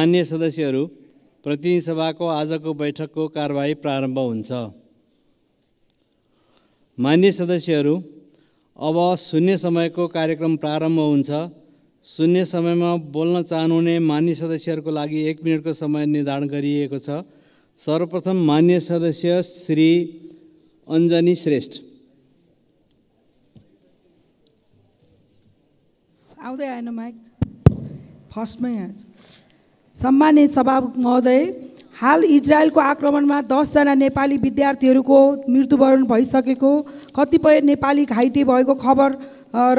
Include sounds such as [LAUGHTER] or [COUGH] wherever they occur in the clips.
मान्य सदस्यहरू प्रतिनिधि सभाको आजको बैठकको कारवाही प्रारम्भ हुन्छ मान्य सदस्यहरू अब शून्य समयको कार्यक्रम प्रारम्भ हुन्छ शून्य समयमा बोल्न चाहनुहुने मान्य सदस्यहरूको लागि एक मिनटको समय निर्धारण गरिएको छ सर्वप्रथम मान्य सदस्य श्री अञ्जनी श्रेष्ठ आउँदै आएन माइक फर्स्टमै सम्मान्य सभा महोदय हाल इजरायलको आक्रमणमा दसजना नेपाली विद्यार्थीहरूको मृत्युवरण भइसकेको कतिपय नेपाली घाइते भएको खबर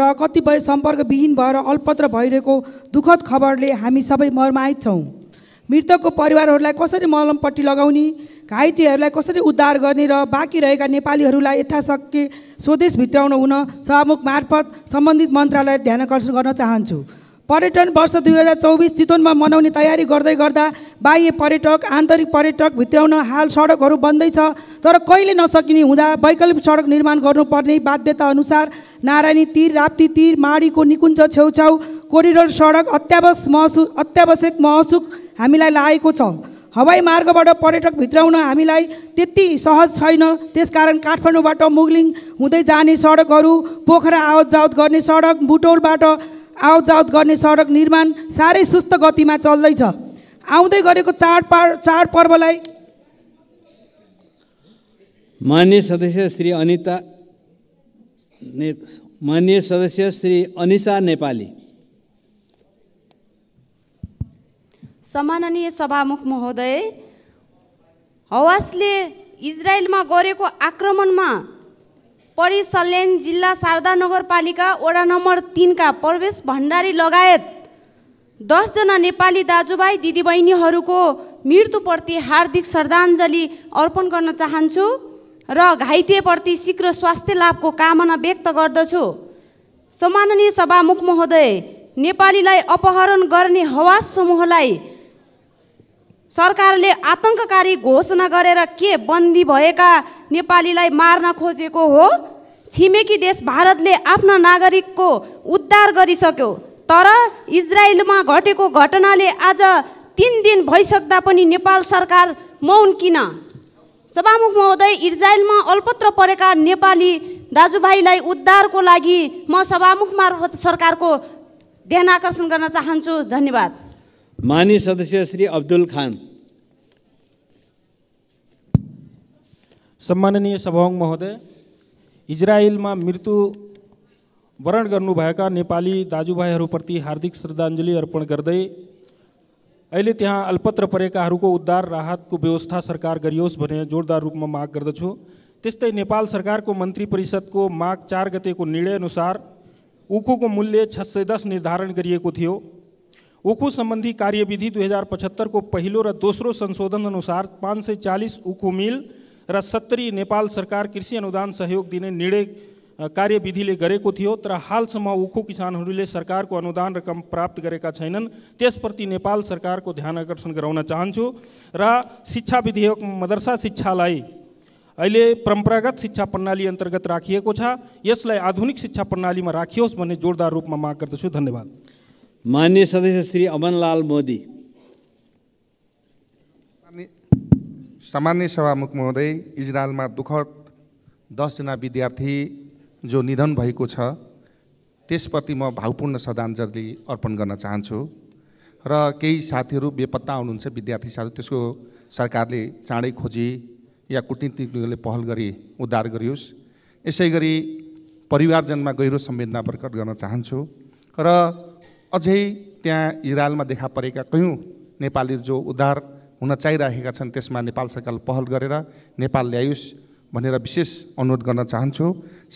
र कतिपय सम्पर्कविहीन भएर अल्पत्र भइरहेको दुःखद खबरले हामी सबै मर्माहित छौँ मृतकको परिवारहरूलाई कसरी मलमपट्टि लगाउने घाइतेहरूलाई कसरी उद्धार गर्ने र बाँकी रहेका नेपालीहरूलाई यथाशक्य स्वदेश भित्राउन हुन सभामुख मार्फत सम्बन्धित मन्त्रालय ध्यानकर्षण गर्न चाहन्छु पर्यटन वर्ष दुई हजार चौबिस चितवनमा मनाउने तयारी गर्दै गर्दा बाह्य पर्यटक आन्तरिक पर्यटक भित्राउन हाल सडकहरू बन्दै छ तर कहिले नसकिने हुँदा वैकल्पिक सडक निर्माण गर्नुपर्ने बाध्यताअनुसार नारायणी तिर राप्ती तिर माडीको निकुञ्ज छेउछाउ कोरिडोर सडक अत्यावश्यक महसु अत्यावश्यक महसुस हामीलाई लागेको छ हवाई मार्गबाट पर्यटक भित्राउन हामीलाई त्यति सहज छैन त्यसकारण काठमाडौँबाट मुगलिङ हुँदै जाने सडकहरू पोखरा आवत जावत गर्ने सडक बुटौलबाट आवजावत गर्ने सडक निर्माण साह्रै सुस्त गतिमा चल्दैछ आउँदै गरेको चाडपर्व चाडपर्वलाई मान्य सदस्य श्री अनिता ने मान्य सदस्य श्री अनिसा नेपाली सम्माननीय सभामुख महोदय हवासले इजरायलमा गरेको आक्रमणमा परिसल्यान जिल्ला शारदा नगरपालिका वडा नम्बर तिनका प्रवेश भण्डारी लगायत दसजना नेपाली दाजुभाइ दिदीबहिनीहरूको मृत्युप्रति हार्दिक श्रद्धाञ्जली अर्पण गर्न चाहन्छु र घाइतेप्रति शीघ्र स्वास्थ्य लाभको कामना व्यक्त गर्दछु सम्माननीय सभामुख महोदय नेपालीलाई अपहरण गर्ने हवास समूहलाई सरकारले आतङ्ककारी घोषणा गरेर के बन्दी भएका नेपालीलाई मार्न खोजेको हो छिमेकी देश भारतले आफ्ना नागरिकको उद्धार गरिसक्यो तर इजरायलमा घटेको घटनाले आज तिन दिन भइसक्दा पनि नेपाल सरकार मौन किन सभामुख महोदय इजरायलमा अल्पत्र परेका नेपाली दाजुभाइलाई उद्धारको लागि म सभामुख मार्फत सरकारको ध्यान आकर्षण गर्न चाहन्छु धन्यवाद मान्य सदस्य श्री अब्दुल खान सम्माननीय सभामुख महोदय इजरायलमा मृत्यु वरण गर्नुभएका नेपाली दाजुभाइहरूप्रति हार्दिक श्रद्धाञ्जली अर्पण गर्दै अहिले त्यहाँ अल्पत्र परेकाहरूको उद्धार राहतको व्यवस्था सरकार गरियोस् भनेर जोरदार रूपमा माग गर्दछु त्यस्तै नेपाल सरकारको मन्त्री परिषदको माग चार गतेको निर्णयअनुसार उखुको मूल्य छ सय दस निर्धारण गरिएको थियो उखु सम्बन्धी कार्यविधि दुई हजार पचहत्तरको पहिलो र दोस्रो संशोधन अनुसार पाँच सय चालिस उखु मिल र सत्तरी नेपाल सरकार कृषि अनुदान सहयोग दिने निर्णय कार्यविधिले गरेको थियो तर हालसम्म उखु किसानहरूले सरकारको अनुदान रकम प्राप्त गरेका छैनन् त्यसप्रति नेपाल सरकारको ध्यान आकर्षण गराउन चाहन्छु र शिक्षा विधेयक मदरसा शिक्षालाई अहिले परम्परागत शिक्षा प्रणाली अन्तर्गत राखिएको छ यसलाई आधुनिक शिक्षा प्रणालीमा राखियोस् भन्ने जोरदार रूपमा माग गर्दछु धन्यवाद मान्य सदस्य श्री अमनलाल मोदी सामान्य सभामुख महोदय इजरायलमा दुःखद दसजना विद्यार्थी जो निधन भएको छ त्यसप्रति म भावपूर्ण श्रद्धाञ्जली अर्पण गर्न चाहन्छु र केही साथीहरू बेपत्ता हुनुहुन्छ विद्यार्थी साथी त्यसको सरकारले चाँडै खोजी या कुटनीतिले पहल गरी उद्धार गरियोस् यसै गरी परिवारजनमा गहिरो संवेदना प्रकट गर्न चाहन्छु र अझै त्यहाँ इजरायलमा देखा परेका कयौँ नेपाली जो उद्धार हुन चाहिरहेका छन् त्यसमा नेपाल सरकार पहल गरेर नेपाल ल्यायोस् भनेर विशेष अनुरोध गर्न चाहन्छु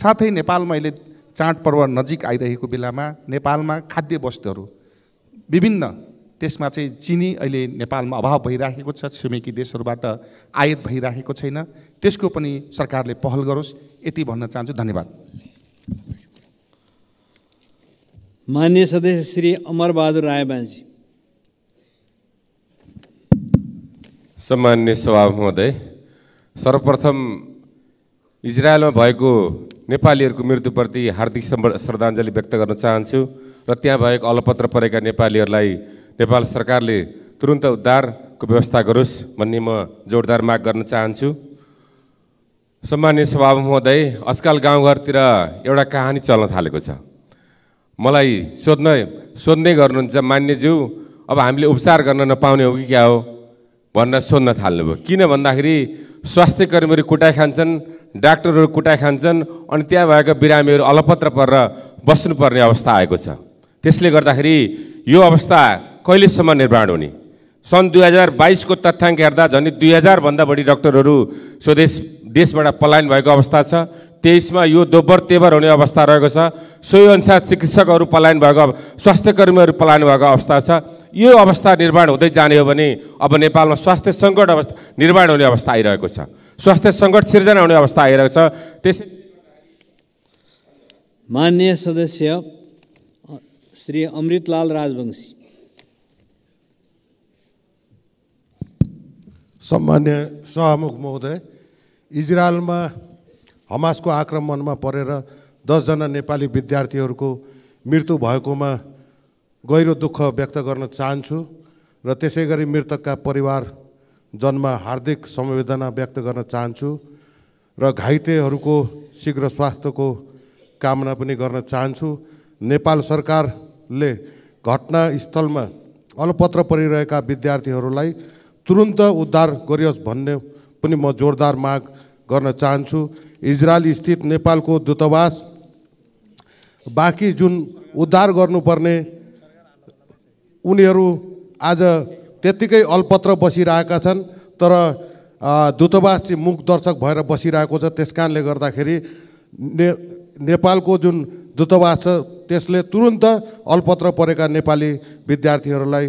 साथै नेपालमा अहिले चाडपर्व नजिक आइरहेको बेलामा नेपालमा खाद्य वस्तुहरू विभिन्न त्यसमा चाहिँ चिनी अहिले नेपालमा अभाव भइराखेको छ छिमेकी देशहरूबाट आयात भइराखेको छैन त्यसको पनि सरकारले पहल गरोस् यति भन्न चाहन्छु धन्यवाद मान्य सदस्य श्री अमरबहादुर रायबाजी सम्मान्य सभा महोदय सर्वप्रथम इजरायलमा भएको नेपालीहरूको मृत्युप्रति हार्दिक श्रद्धाञ्जली व्यक्त गर्न चाहन्छु र त्यहाँ भएको अलपत्र परेका नेपालीहरूलाई नेपाल सरकारले तुरुन्त उद्धारको व्यवस्था गरोस् भन्ने म जोरदार माग गर्न चाहन्छु सम्मान्य सभा महोदय आजकल गाउँघरतिर एउटा कहानी चल्न थालेको छ मलाई सोध्न सोध्ने गर्नुहुन्छ मान्यज्यू अब हामीले उपचार गर्न नपाउने हो कि क्या हो भनेर सोध्न थाल्नुभयो किन भन्दाखेरि स्वास्थ्य कर्मीहरू कुटाइ खान्छन् डाक्टरहरू कुटाइ खान्छन् अनि त्यहाँ भएका बिरामीहरू अलपत्र परेर बस्नुपर्ने अवस्था आएको छ त्यसले गर्दाखेरि यो अवस्था कहिलेसम्म निर्माण हुने सन् दुई हजार बाइसको तथ्याङ्क हेर्दा झन् दुई हजारभन्दा बढी डक्टरहरू स्वदेश देशबाट पलायन भएको अवस्था छ तेइसमा यो दोब्बर तेबर हुने अवस्था रहेको छ सोही अनुसार चिकित्सकहरू पलायन भएको स्वास्थ्य कर्मीहरू पलायन भएको अवस्था छ यो अवस्था निर्माण हुँदै जाने हो भने अब नेपालमा स्वास्थ्य सङ्कट अवस्था निर्माण हुने अवस्था आइरहेको छ स्वास्थ्य सङ्कट सिर्जना हुने अवस्था आइरहेको छ त्यसै मान्य सदस्य श्री अमृतलाल राजवंशी सम्मान्य सभामुख महोदय इजरायलमा हमासको आक्रमणमा परेर दसजना नेपाली विद्यार्थीहरूको मृत्यु भएकोमा गहिरो दुःख व्यक्त गर्न चाहन्छु र त्यसै गरी मृतकका परिवारजनमा हार्दिक संवेदना व्यक्त गर्न चाहन्छु र घाइतेहरूको शीघ्र स्वास्थ्यको कामना पनि गर्न चाहन्छु नेपाल सरकारले घटनास्थलमा अलपत्र परिरहेका विद्यार्थीहरूलाई तुरुन्त उद्धार गरियोस् भन्ने पनि म जोरदार माग गर्न चाहन्छु इजरायल स्थित नेपालको दूतावास बाँकी जुन उद्धार गर्नुपर्ने उनीहरू आज त्यत्तिकै अल्पत्र बसिरहेका छन् तर दूतावास चाहिँ मुख दर्शक भएर बसिरहेको छ त्यस कारणले गर्दाखेरि ने नेपालको जुन दूतावास छ त्यसले तुरुन्त अल्पत्र परेका नेपाली विद्यार्थीहरूलाई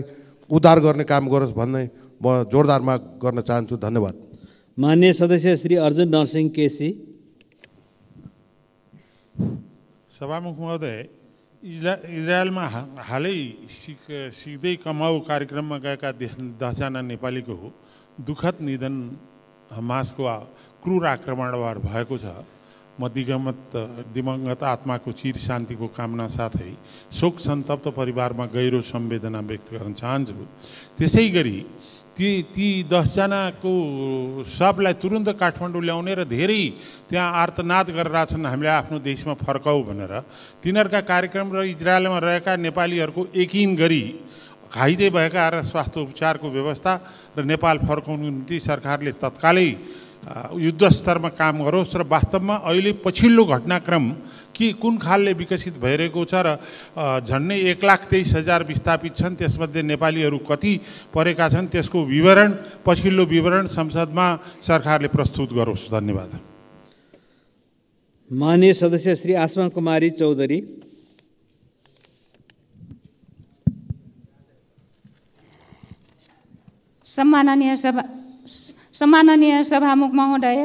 उद्धार गर्ने काम गरोस् भन्ने म जोरदार माग गर्न चाहन्छु धन्यवाद मान्य सदस्य श्री अर्जुन नरसिंह केसी सभामुख महोदय इजरायलमा हालै सिक सिक्दै कमाऊ कार्यक्रममा गएका दसजना नेपालीको दुःखद निधन हमासको क्रूर आक्रमणबाट भएको छ म दिगमत दिवङ्गत आत्माको चिर शान्तिको कामना साथै शोक सन्तप्त परिवारमा गहिरो संवेदना व्यक्त गर्न चाहन्छु त्यसै गरी ती ती दसजनाको सबलाई तुरुन्त काठमाडौँ ल्याउने र धेरै त्यहाँ आर्तनाद गरेर छन् हामीले आफ्नो देशमा फर्काऊ भनेर तिनीहरूका कार्यक्रम र इजरायलमा रहेका नेपालीहरूको एकिन गरी घाइते भएका र स्वास्थ्य उपचारको व्यवस्था र नेपाल फर्काउनु निम्ति सरकारले तत्कालै युद्धस्तरमा काम गरोस् र वास्तवमा अहिले पछिल्लो घटनाक्रम के कुन खालले विकसित भइरहेको छ र झन्डै एक लाख तेइस हजार विस्थापित छन् त्यसमध्ये नेपालीहरू कति परेका छन् त्यसको विवरण पछिल्लो विवरण संसदमा सरकारले प्रस्तुत गरोस् धन्यवाद मान्य सदस्य श्री आसमा कुमारी चौधरी सम्माननीय सभा सम्माननीय सभामुख महोदय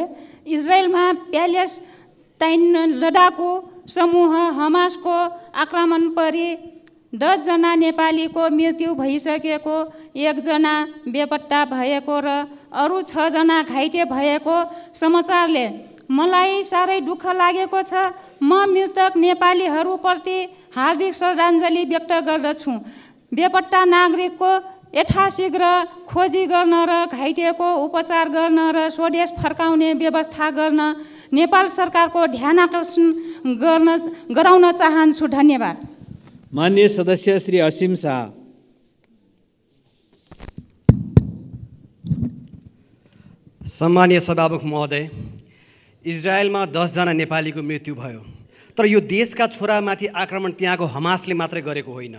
इजरायलमा प्यालेस तैन लडाकु समूह हमासको आक्रमण परि दसजना नेपालीको मृत्यु भइसकेको एकजना बेपत्ता भएको र अरू छजना घाइते भएको समाचारले मलाई साह्रै दुःख लागेको छ म मृतक नेपालीहरूप्रति हार्दिक श्रद्धाञ्जली व्यक्त गर्दछु बेपत्ता नागरिकको यथाशीघ्र खोजी गर्न र घाइटेको उपचार गर्न र स्वदेश फर्काउने व्यवस्था गर्न नेपाल सरकारको ध्यान आकर्षण गर्न गराउन चाहन्छु धन्यवाद मान्य सदस्य श्री असीम शाह सम्मान्य सभामुख महोदय इजरायलमा दसजना नेपालीको मृत्यु भयो तर यो देशका छोरामाथि आक्रमण त्यहाँको हमासले मात्रै गरेको होइन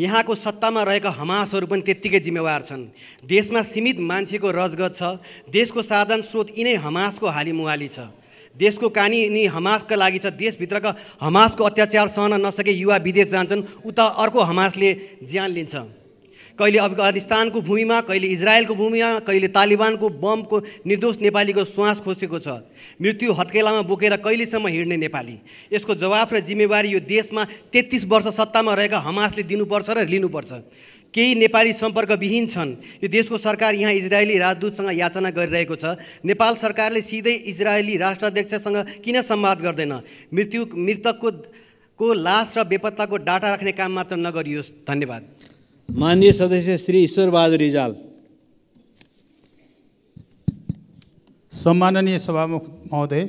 यहाँको सत्तामा रहेका हमासहरू पनि त्यत्तिकै जिम्मेवार छन् देशमा सीमित मान्छेको रजगत छ देशको साधन स्रोत यिनै हमासको हालीमुहाली छ देशको कानी यिनी हमासका लागि छ देशभित्रका हमासको अत्याचार सहन नसके युवा विदेश जान्छन् उता अर्को हमासले ज्यान लिन्छ कहिले अफगानिस्तानको भूमिमा कहिले इजरायलको भूमिमा कहिले तालिबानको बमको निर्दोष नेपालीको श्वास खोसेको छ मृत्यु हत्केलामा बोकेर कहिलेसम्म हिँड्ने नेपाली यसको जवाफ र जिम्मेवारी यो देशमा तेत्तिस वर्ष सत्तामा रहेका हमासले दिनुपर्छ र लिनुपर्छ केही नेपाली सम्पर्कविहीन छन् यो देशको सरकार यहाँ इजरायली राजदूतसँग याचना गरिरहेको छ नेपाल सरकारले सिधै इजरायली राष्ट्राध्यक्षसँग किन सम्वाद गर्दैन मृत्यु मृतकको को लास र बेपत्ताको डाटा राख्ने काम मात्र नगरियोस् धन्यवाद माननीय सदस्य श्री ईश्वरबहादुर रिजाल सम्माननीय सभामुख महोदय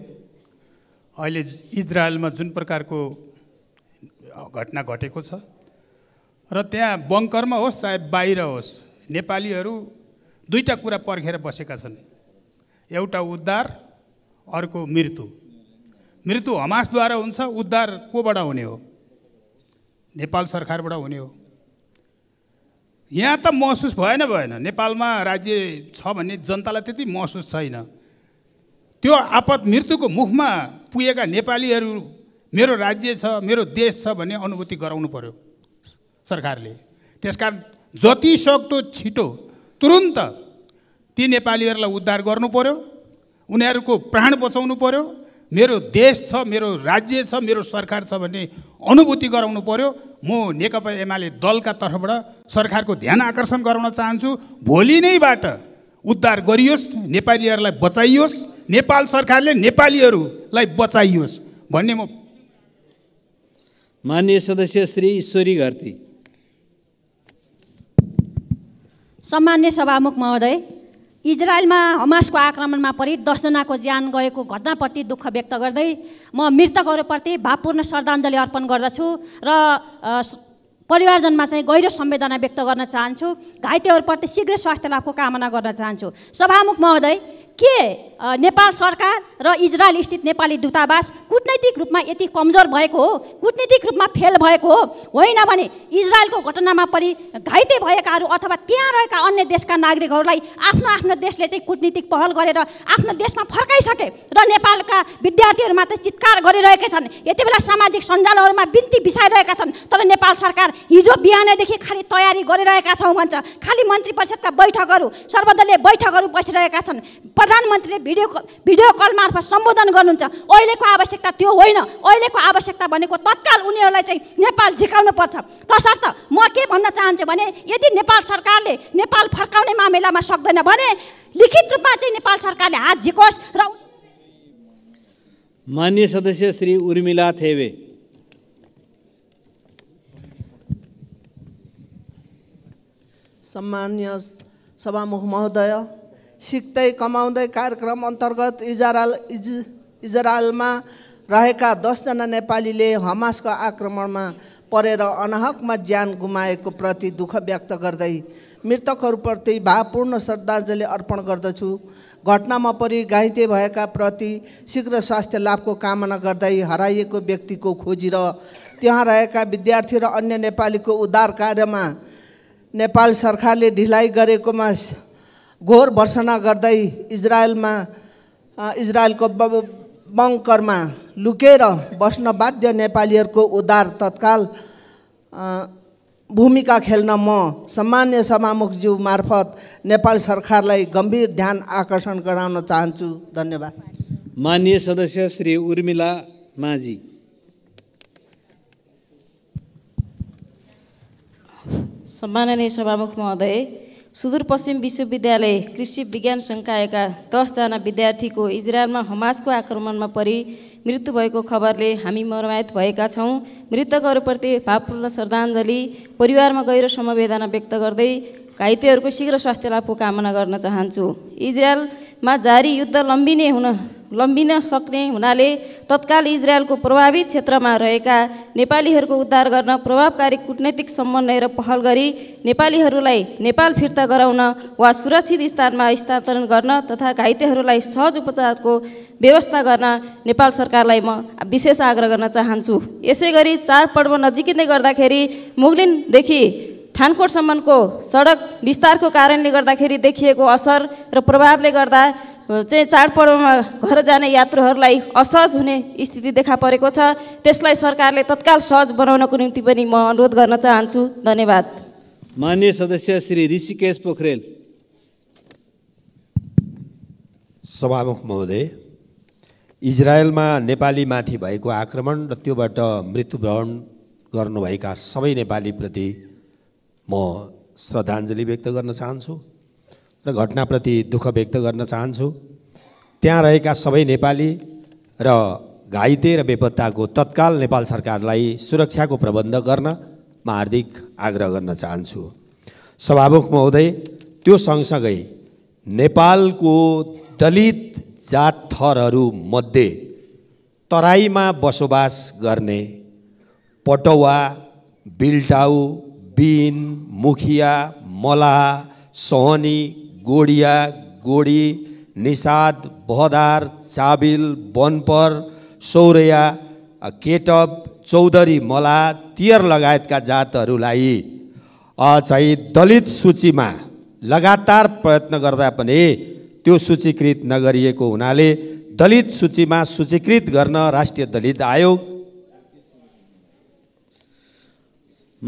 अहिले इजरायलमा जुन प्रकारको घटना घटेको छ र त्यहाँ बङ्करमा होस् चाहे बाहिर होस् नेपालीहरू दुईवटा कुरा पर्खेर बसेका छन् एउटा उद्धार अर्को मृत्यु मृत्यु हमासद्वारा हुन्छ उद्धार कोबाट हुने हो नेपाल सरकारबाट हुने हो यहाँ त महसुस भएन भएन नेपालमा राज्य छ भन्ने जनतालाई त्यति महसुस छैन त्यो आपत मृत्युको मुखमा पुगेका नेपालीहरू मेरो राज्य छ मेरो देश छ भन्ने अनुभूति गराउनु पऱ्यो सरकारले त्यसकारण सक्दो छिटो तुरुन्त ती नेपालीहरूलाई उद्धार गर्नु पऱ्यो उनीहरूको प्राण बचाउनु पऱ्यो मेरो देश छ मेरो राज्य छ मेरो सरकार छ भन्ने अनुभूति गराउनु पर्यो म नेकपा एमाले दलका तर्फबाट सरकारको ध्यान आकर्षण गराउन चाहन्छु भोलि नैबाट उद्धार गरियोस् नेपालीहरूलाई बचाइयोस् नेपाल सरकारले नेपालीहरूलाई बचाइयोस् भन्ने म मान्य सदस्य श्री ईश्वरी घरती सम्मान्य सभामुख महोदय इजरायलमा हमासको आक्रमणमा परि दसजनाको ज्यान गएको घटनाप्रति दुःख व्यक्त गर्दै म मृतकहरूप्रति भावपूर्ण श्रद्धाञ्जली अर्पण गर्दछु र परिवारजनमा चाहिँ गहिरो संवेदना व्यक्त गर्न चाहन्छु घाइतेहरूप्रति शीघ्र स्वास्थ्य लाभको कामना गर्न चाहन्छु सभामुख महोदय के नेपाल सरकार र इजरायल स्थित नेपाली दूतावास कुटनैतिक रूपमा यति कमजोर भएको हो कुटनीतिक रूपमा फेल भएको हो होइन भने इजरायलको घटनामा परि घाइते भएकाहरू अथवा त्यहाँ रहेका अन्य देशका नागरिकहरूलाई आफ्नो आफ्नो देशले चाहिँ कुटनीतिक पहल गरेर आफ्नो देशमा फर्काइसके र नेपालका विद्यार्थीहरू मात्रै चित्कार गरिरहेका छन् यति बेला सामाजिक सञ्जालहरूमा बिन्ती बिसाइरहेका छन् तर नेपाल सरकार हिजो बिहानैदेखि खालि तयारी गरिरहेका छौँ भन्छ खालि मन्त्री परिषदका बैठकहरू सर्वदलीय बैठकहरू बसिरहेका छन् प्रधानमन्त्रीले भिडियो भिडियो कल मार्फत सम्बोधन गर्नुहुन्छ अहिलेको आवश्यकता त्यो होइन अहिलेको आवश्यकता भनेको तत्काल उनीहरूलाई चाहिँ नेपाल झिकाउनु पर्छ तसर्थ म के भन्न चाहन्छु भने यदि नेपाल सरकारले नेपाल फर्काउने मामिलामा सक्दैन भने लिखित रूपमा चाहिँ नेपाल सरकारले हात झिकोस् र मान्य सदस्य श्री उर्मिला थेवे सम्मान्य सभामुख महोदय सिक्दै कमाउँदै कार्यक्रम अन्तर्गत इजरायल इज इजरायलमा रहेका दसजना नेपालीले हमासको आक्रमणमा परेर अनाहकमा ज्यान गुमाएको प्रति दुःख व्यक्त गर्दै मृतकहरूप्रति भावपूर्ण श्रद्धाञ्जली अर्पण गर्दछु घटनामा परि घाइते भएका प्रति शीघ्र स्वास्थ्य लाभको कामना गर्दै हराइएको व्यक्तिको खोजी र त्यहाँ रहेका विद्यार्थी र अन्य नेपालीको उद्धार कार्यमा नेपाल सरकारले ढिलाइ गरेकोमा घोर भर्सना गर्दै इजरायलमा इजरायलको बङ्करमा लुकेर बस्न बाध्य नेपालीहरूको उद्धार तत्काल भूमिका खेल्न म सामान्य सभामुखज्यू मार्फत नेपाल सरकारलाई गम्भीर ध्यान आकर्षण गराउन चाहन्छु धन्यवाद मान्य सदस्य श्री उर्मिला माझी सम्माननीय सभामुख महोदय सुदूरपश्चिम विश्वविद्यालय कृषि विज्ञान संकायका दसजना विद्यार्थीको इजरायलमा हमासको आक्रमणमा परि मृत्यु भएको खबरले हामी मर्मायत भएका छौँ मृतकहरूप्रति भावपूर्ण श्रद्धाञ्जली परिवारमा गएर समवेदना व्यक्त गर्दै घाइतेहरूको शीघ्र स्वास्थ्य लाभको कामना गर्न चाहन्छु इजरायलमा जारी युद्ध लम्बिने हुन लम्बिन सक्ने हुनाले तत्काल इजरायलको प्रभावित क्षेत्रमा रहेका नेपालीहरूको उद्धार गर्न प्रभावकारी कुटनैतिक समन्वय र पहल गरी नेपालीहरूलाई नेपाल फिर्ता गराउन वा सुरक्षित स्थानमा स्थानान्तरण गर्न तथा घाइतेहरूलाई सहज उपचारको व्यवस्था गर्न नेपाल सरकारलाई म विशेष आग्रह गर्न चाहन्छु यसै गरी चार पर्व नजिकिँदै गर्दाखेरि मुगलिनदेखि थानकोटसम्मको सडक विस्तारको कारणले गर्दाखेरि देखिएको असर र प्रभावले गर्दा चाहिँ चाडपर्वमा घर जाने यात्रुहरूलाई असहज हुने स्थिति देखा परेको छ त्यसलाई सरकारले तत्काल सहज बनाउनको निम्ति पनि म अनुरोध गर्न चाहन्छु धन्यवाद मान्य सदस्य श्री ऋषिकेश पोखरेल सभामुख महोदय इजरायलमा नेपालीमाथि भएको आक्रमण र त्योबाट मृत्युवरण गर्नुभएका सबै नेपालीप्रति म श्रद्धाञ्जली व्यक्त गर्न चाहन्छु र घटनाप्रति दुःख व्यक्त गर्न चाहन्छु त्यहाँ रहेका सबै नेपाली र घाइते र बेपत्ताको तत्काल नेपाल सरकारलाई सुरक्षाको प्रबन्ध गर्न म हार्दिक आग्रह गर्न चाहन्छु सभामुख महोदय त्यो सँगसँगै नेपालको दलित जात थरहरूमध्ये तराईमा बसोबास गर्ने पटौवा बिल्टाउ बिन मुखिया मला सहनी गोडिया गोडी निषाद बहदार चाबिल बनपर सौरया केटब चौधरी मला तियर लगायतका जातहरूलाई चाहिँ दलित सूचीमा लगातार प्रयत्न गर्दा पनि त्यो सूचीकृत नगरिएको हुनाले दलित सूचीमा सूचीकृत गर्न राष्ट्रिय दलित आयोग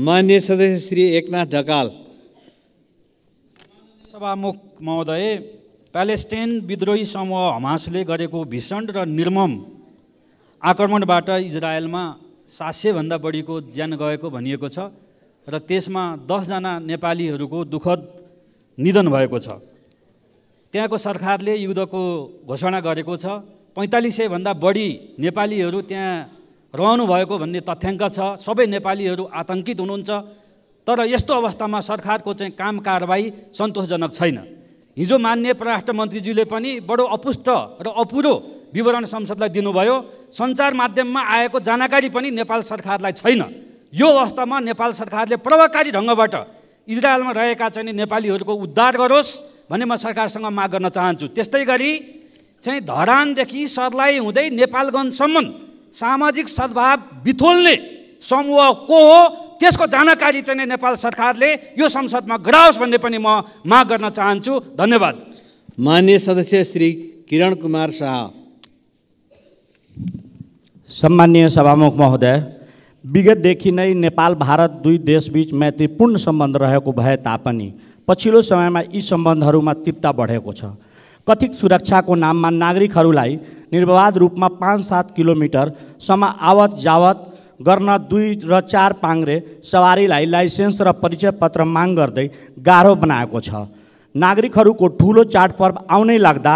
मान्य सदस्य श्री एकनाथ ढकाल सभामुख महोदय प्यालेस्टाइन विद्रोही समूह हमासले गरेको भीषण र निर्मम आक्रमणबाट इजरायलमा सात सयभन्दा बढीको ज्यान गएको भनिएको छ र त्यसमा दसजना नेपालीहरूको दुःखद निधन भएको छ त्यहाँको सरकारले युद्धको घोषणा गरेको छ पैँतालिस सयभन्दा बढी नेपालीहरू त्यहाँ रहनु भएको भन्ने तथ्याङ्क छ सबै नेपालीहरू आतङ्कित हुनुहुन्छ तर यस्तो अवस्थामा सरकारको चाहिँ काम कारवाही सन्तोषजनक छैन हिजो मान्य परराष्ट्र मन्त्रीज्यूले पनि बडो अपुष्ट र अपुरो विवरण संसदलाई दिनुभयो सञ्चार माध्यममा आएको जानकारी पनि नेपाल सरकारलाई छैन यो अवस्थामा नेपाल सरकारले प्रभावकारी ढङ्गबाट इजरायलमा रहेका चाहिँ नेपालीहरूको उद्धार गरोस् भन्ने म सरकारसँग माग गर्न चाहन्छु त्यस्तै गरी चाहिँ धरानदेखि सर्लाही हुँदै नेपालगञ्जसम्म सामाजिक सद्भाव बिथोल्ने समूह को हो त्यसको जानकारी चाहिँ नेपाल सरकारले यो संसदमा गराओस् भन्ने पनि म माग गर्न चाहन्छु धन्यवाद मान्य सदस्य श्री किरण कुमार शाह सम्मान्य सभामुख महोदय विगतदेखि नै नेपाल भारत दुई देशबीच मैत्रीपूर्ण सम्बन्ध रहेको भए तापनि पछिल्लो समयमा यी सम्बन्धहरूमा तिप्ता बढेको छ कथित सुरक्षाको नाममा नागरिकहरूलाई निर्वाध रूपमा पाँच सात किलोमिटरसम्म आवत जावत गर्न दुई र चार पाङ्रे सवारीलाई लाइसेन्स र परिचय पत्र माग गर्दै गाह्रो बनाएको छ नागरिकहरूको ठुलो चाडपर्व आउनै लाग्दा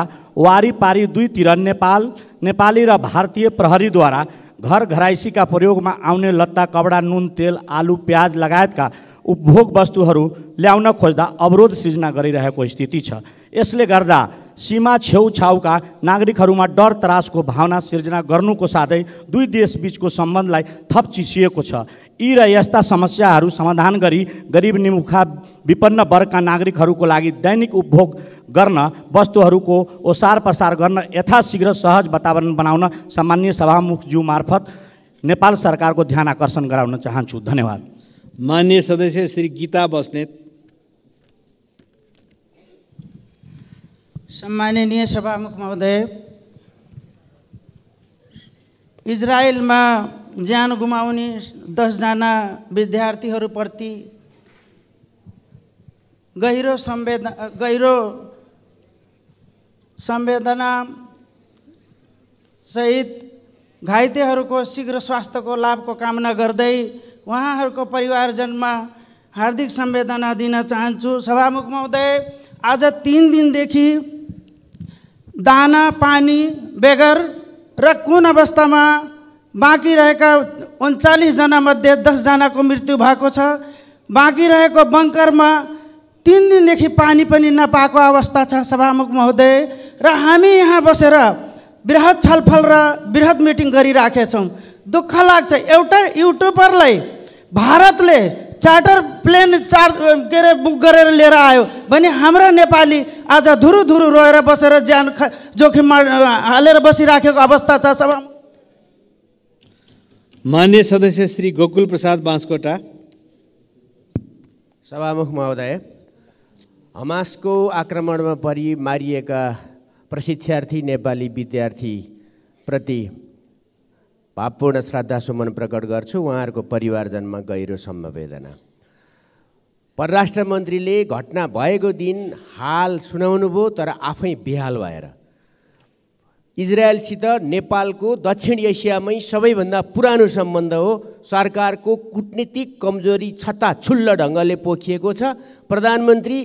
वारीपारी दुईतिर नेपाल नेपाली र भारतीय प्रहरीद्वारा घर घराइसीका प्रयोगमा आउने लत्ता कपडा नुन तेल आलु प्याज लगायतका उपभोग वस्तुहरू ल्याउन खोज्दा अवरोध सिर्जना गरिरहेको स्थिति छ यसले गर्दा सीमा छेउछाउका नागरिकहरूमा डर त्रासको भावना सिर्जना गर्नुको साथै दुई देशबीचको सम्बन्धलाई थप चिसिएको छ यी र यस्ता समस्याहरू समाधान गरी गरिब निमुखा विपन्न वर्गका नागरिकहरूको लागि दैनिक उपभोग गर्न वस्तुहरूको ओसार प्रसार गर्न यथाशीघ्र सहज वातावरण बनाउन सामान्य सभामुखज्यू मार्फत नेपाल सरकारको ध्यान आकर्षण गराउन चाहन्छु धन्यवाद मान्य सदस्य श्री गीता बस्नेत सम्माननीय सभामुख महोदय इजरायलमा ज्यान गुमाउने दसजना विद्यार्थीहरूप्रति गहिरो संवेदना गहिरो संवेदना सहित घाइतेहरूको शीघ्र स्वास्थ्यको लाभको कामना गर्दै उहाँहरूको परिवारजनमा हार्दिक संवेदना दिन चाहन्छु सभामुख महोदय आज तिन दिनदेखि दाना पानी बेगर र कुन अवस्थामा बाँकी रहेका उन्चालिसजनामध्ये दसजनाको मृत्यु भएको छ बाँकी रहेको बङ्करमा तिन दिनदेखि पानी पनि नपाएको अवस्था छ सभामुख महोदय र हामी यहाँ बसेर वृहत छलफल र वृहत मिटिङ गरिराखेछौँ दुःख लाग्छ एउटा युट्युबरलाई भारतले चार्टर प्लेन चार के अरे बुक गरेर लिएर आयो भने हाम्रा नेपाली आज धुरु धुरु रोएर बसेर ज्यान जोखिममा हालेर बसिराखेको अवस्था छ सब मान्य सदस्य श्री गोकुल प्रसाद बाँसकोटा सभामुख महोदय हमासको आक्रमणमा परि मारिएका प्रशिक्षार्थी नेपाली विद्यार्थीप्रति भावपूर्ण श्रद्धा सुमन प्रकट गर्छु उहाँहरूको परिवारजनमा गहिरो समवेदना परराष्ट्र मन्त्रीले घटना भएको दिन हाल सुनाउनु भयो तर आफै बिहाल भएर इजरायलसित नेपालको दक्षिण एसियामै सबैभन्दा पुरानो सम्बन्ध हो सरकारको कुटनीतिक कमजोरी छत्ता छुल्ल ढङ्गले पोखिएको छ प्रधानमन्त्री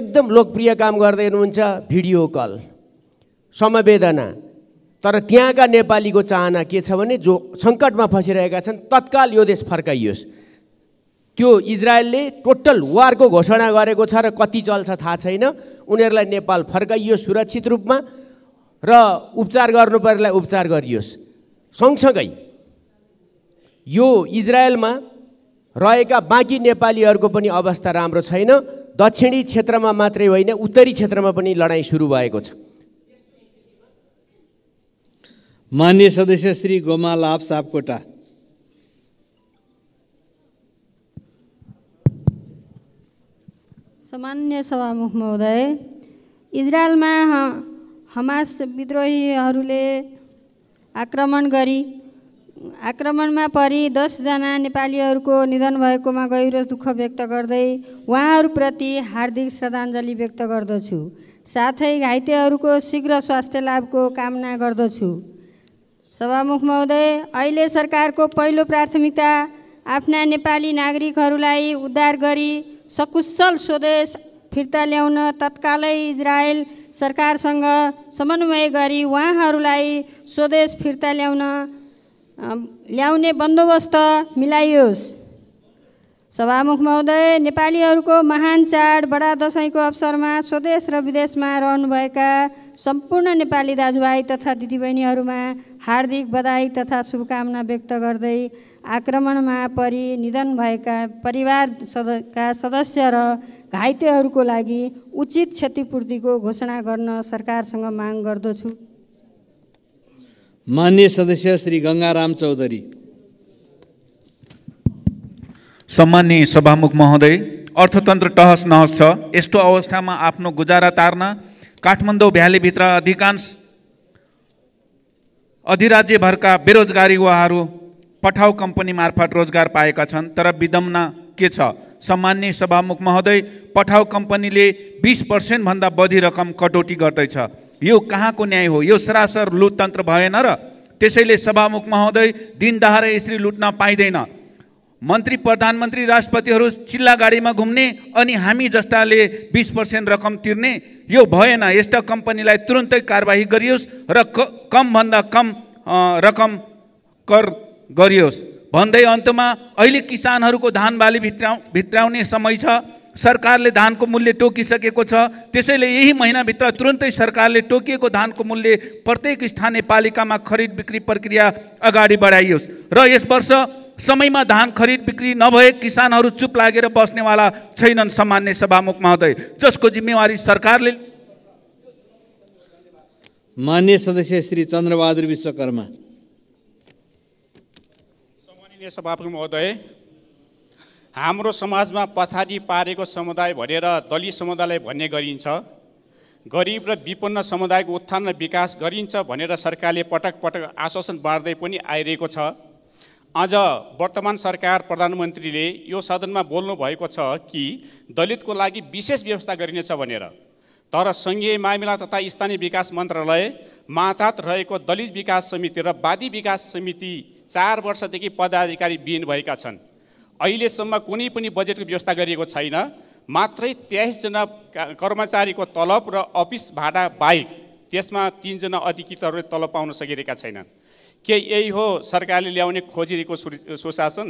एकदम लोकप्रिय काम गर्दै हुनुहुन्छ भिडियो कल समवेदना तर त्यहाँका नेपालीको चाहना के छ भने जो सङ्कटमा फँसिरहेका छन् तत्काल यो देश फर्काइयोस् त्यो इजरायलले टोटल वारको घोषणा गरेको छ र कति चल्छ थाहा छैन उनीहरूलाई नेपाल फर्काइयोस् सुरक्षित रूपमा र उपचार गर्नु पर्नेलाई उपचार गरियोस् सँगसँगै यो इजरायलमा रहेका बाँकी नेपालीहरूको पनि अवस्था राम्रो छैन दक्षिणी क्षेत्रमा मात्रै होइन उत्तरी क्षेत्रमा पनि लडाइँ सुरु भएको छ मान्य सदस्य श्री गोमा लाभ सापकोटा सामान्य सभामुख महोदय इजरायलमा हमास विद्रोहीहरूले आक्रमण गरी आक्रमणमा परि दसजना नेपालीहरूको निधन भएकोमा गहिरो दुःख व्यक्त गर्दै उहाँहरूप्रति हार्दिक श्रद्धाञ्जली व्यक्त गर्दछु साथै घाइतेहरूको शीघ्र स्वास्थ्य लाभको कामना गर्दछु सभामुख महोदय अहिले सरकारको पहिलो प्राथमिकता आफ्ना नेपाली नागरिकहरूलाई उद्धार गरी सकुशल स्वदेश फिर्ता ल्याउन तत्कालै इजरायल सरकारसँग समन्वय गरी उहाँहरूलाई स्वदेश फिर्ता ल्याउन ल्याउने बन्दोबस्त मिलाइयोस् सभामुख महोदय नेपालीहरूको महान चाड बडा दसैँको अवसरमा स्वदेश र विदेशमा रहनुभएका सम्पूर्ण नेपाली दाजुभाइ तथा दिदीबहिनीहरूमा हार्दिक बधाई तथा शुभकामना व्यक्त गर्दै आक्रमणमा परि निधन भएका परिवार सदका सदस्य र घाइतेहरूको लागि उचित क्षतिपूर्तिको घोषणा गर्न सरकारसँग माग गर्दछु मान्य सदस्य श्री गङ्गाराम चौधरी सम्मान्य सभामुख महोदय अर्थतन्त्र टहस नहस छ यस्तो अवस्थामा आफ्नो गुजारा तार्न काठमाडौँ भ्यालीभित्र अधिकांश अधिराज्यभरका बेरोजगारी युवाहरू पठाउ कम्पनी मार्फत रोजगार पाएका छन् तर विदम्ना के छ सामान्य सभामुख महोदय पठाउ कम्पनीले बिस पर्सेन्टभन्दा बढी रकम कटौती गर्दैछ यो कहाँको न्याय हो यो सरासर लुटतन्त्र भएन र त्यसैले सभामुख महोदय दिनदहारे यसरी लुट्न पाइँदैन मन्त्री प्रधानमन्त्री राष्ट्रपतिहरू चिल्ला गाडीमा घुम्ने अनि हामी जस्ताले बिस पर्सेन्ट रकम तिर्ने यो भएन यस्ता कम्पनीलाई तुरुन्तै कारवाही गरियोस् र कमभन्दा कम रकम कर गरियोस् भन्दै अन्तमा अहिले किसानहरूको धान बाली भित्रा भित्राउने समय छ सरकारले धानको मूल्य टोकिसकेको छ त्यसैले यही महिनाभित्र तुरुन्तै सरकारले टोकिएको धानको मूल्य प्रत्येक स्थानीय पालिकामा खरिद बिक्री प्रक्रिया अगाडि बढाइयोस् र यस वर्ष समयमा धान खरिद बिक्री नभए किसानहरू चुप लागेर बस्नेवाला छैनन् सामान्य सभामुख महोदय जसको जिम्मेवारी सरकारले मान्य सदस्य श्री चन्द्रबहादुर विश्वकर्मा सभामुख महोदय हाम्रो समाजमा पछाडि पारेको समुदाय भनेर दलित समुदायलाई भन्ने गरिन्छ गरिब र विपन्न समुदायको उत्थान र विकास गरिन्छ भनेर सरकारले पटक पटक आश्वासन बाँड्दै पनि आइरहेको छ आज वर्तमान सरकार प्रधानमन्त्रीले यो सदनमा बोल्नु भएको छ कि दलितको लागि विशेष व्यवस्था गरिनेछ भनेर तर सङ्घीय मामिला तथा स्थानीय विकास मन्त्रालय मातात रहेको दलित विकास समिति र वादी विकास समिति चार वर्षदेखि पदाधिकारी विहीन भएका छन् अहिलेसम्म कुनै पनि बजेटको व्यवस्था गरिएको छैन मात्रै तेइसजना कर्मचारीको तलब र अफिस भाडा बाहेक त्यसमा तिनजना अधिकृतहरूले तलब पाउन सकिरहेका छैनन् के यही हो सरकारले ल्याउने खोजिरहेको सुशासन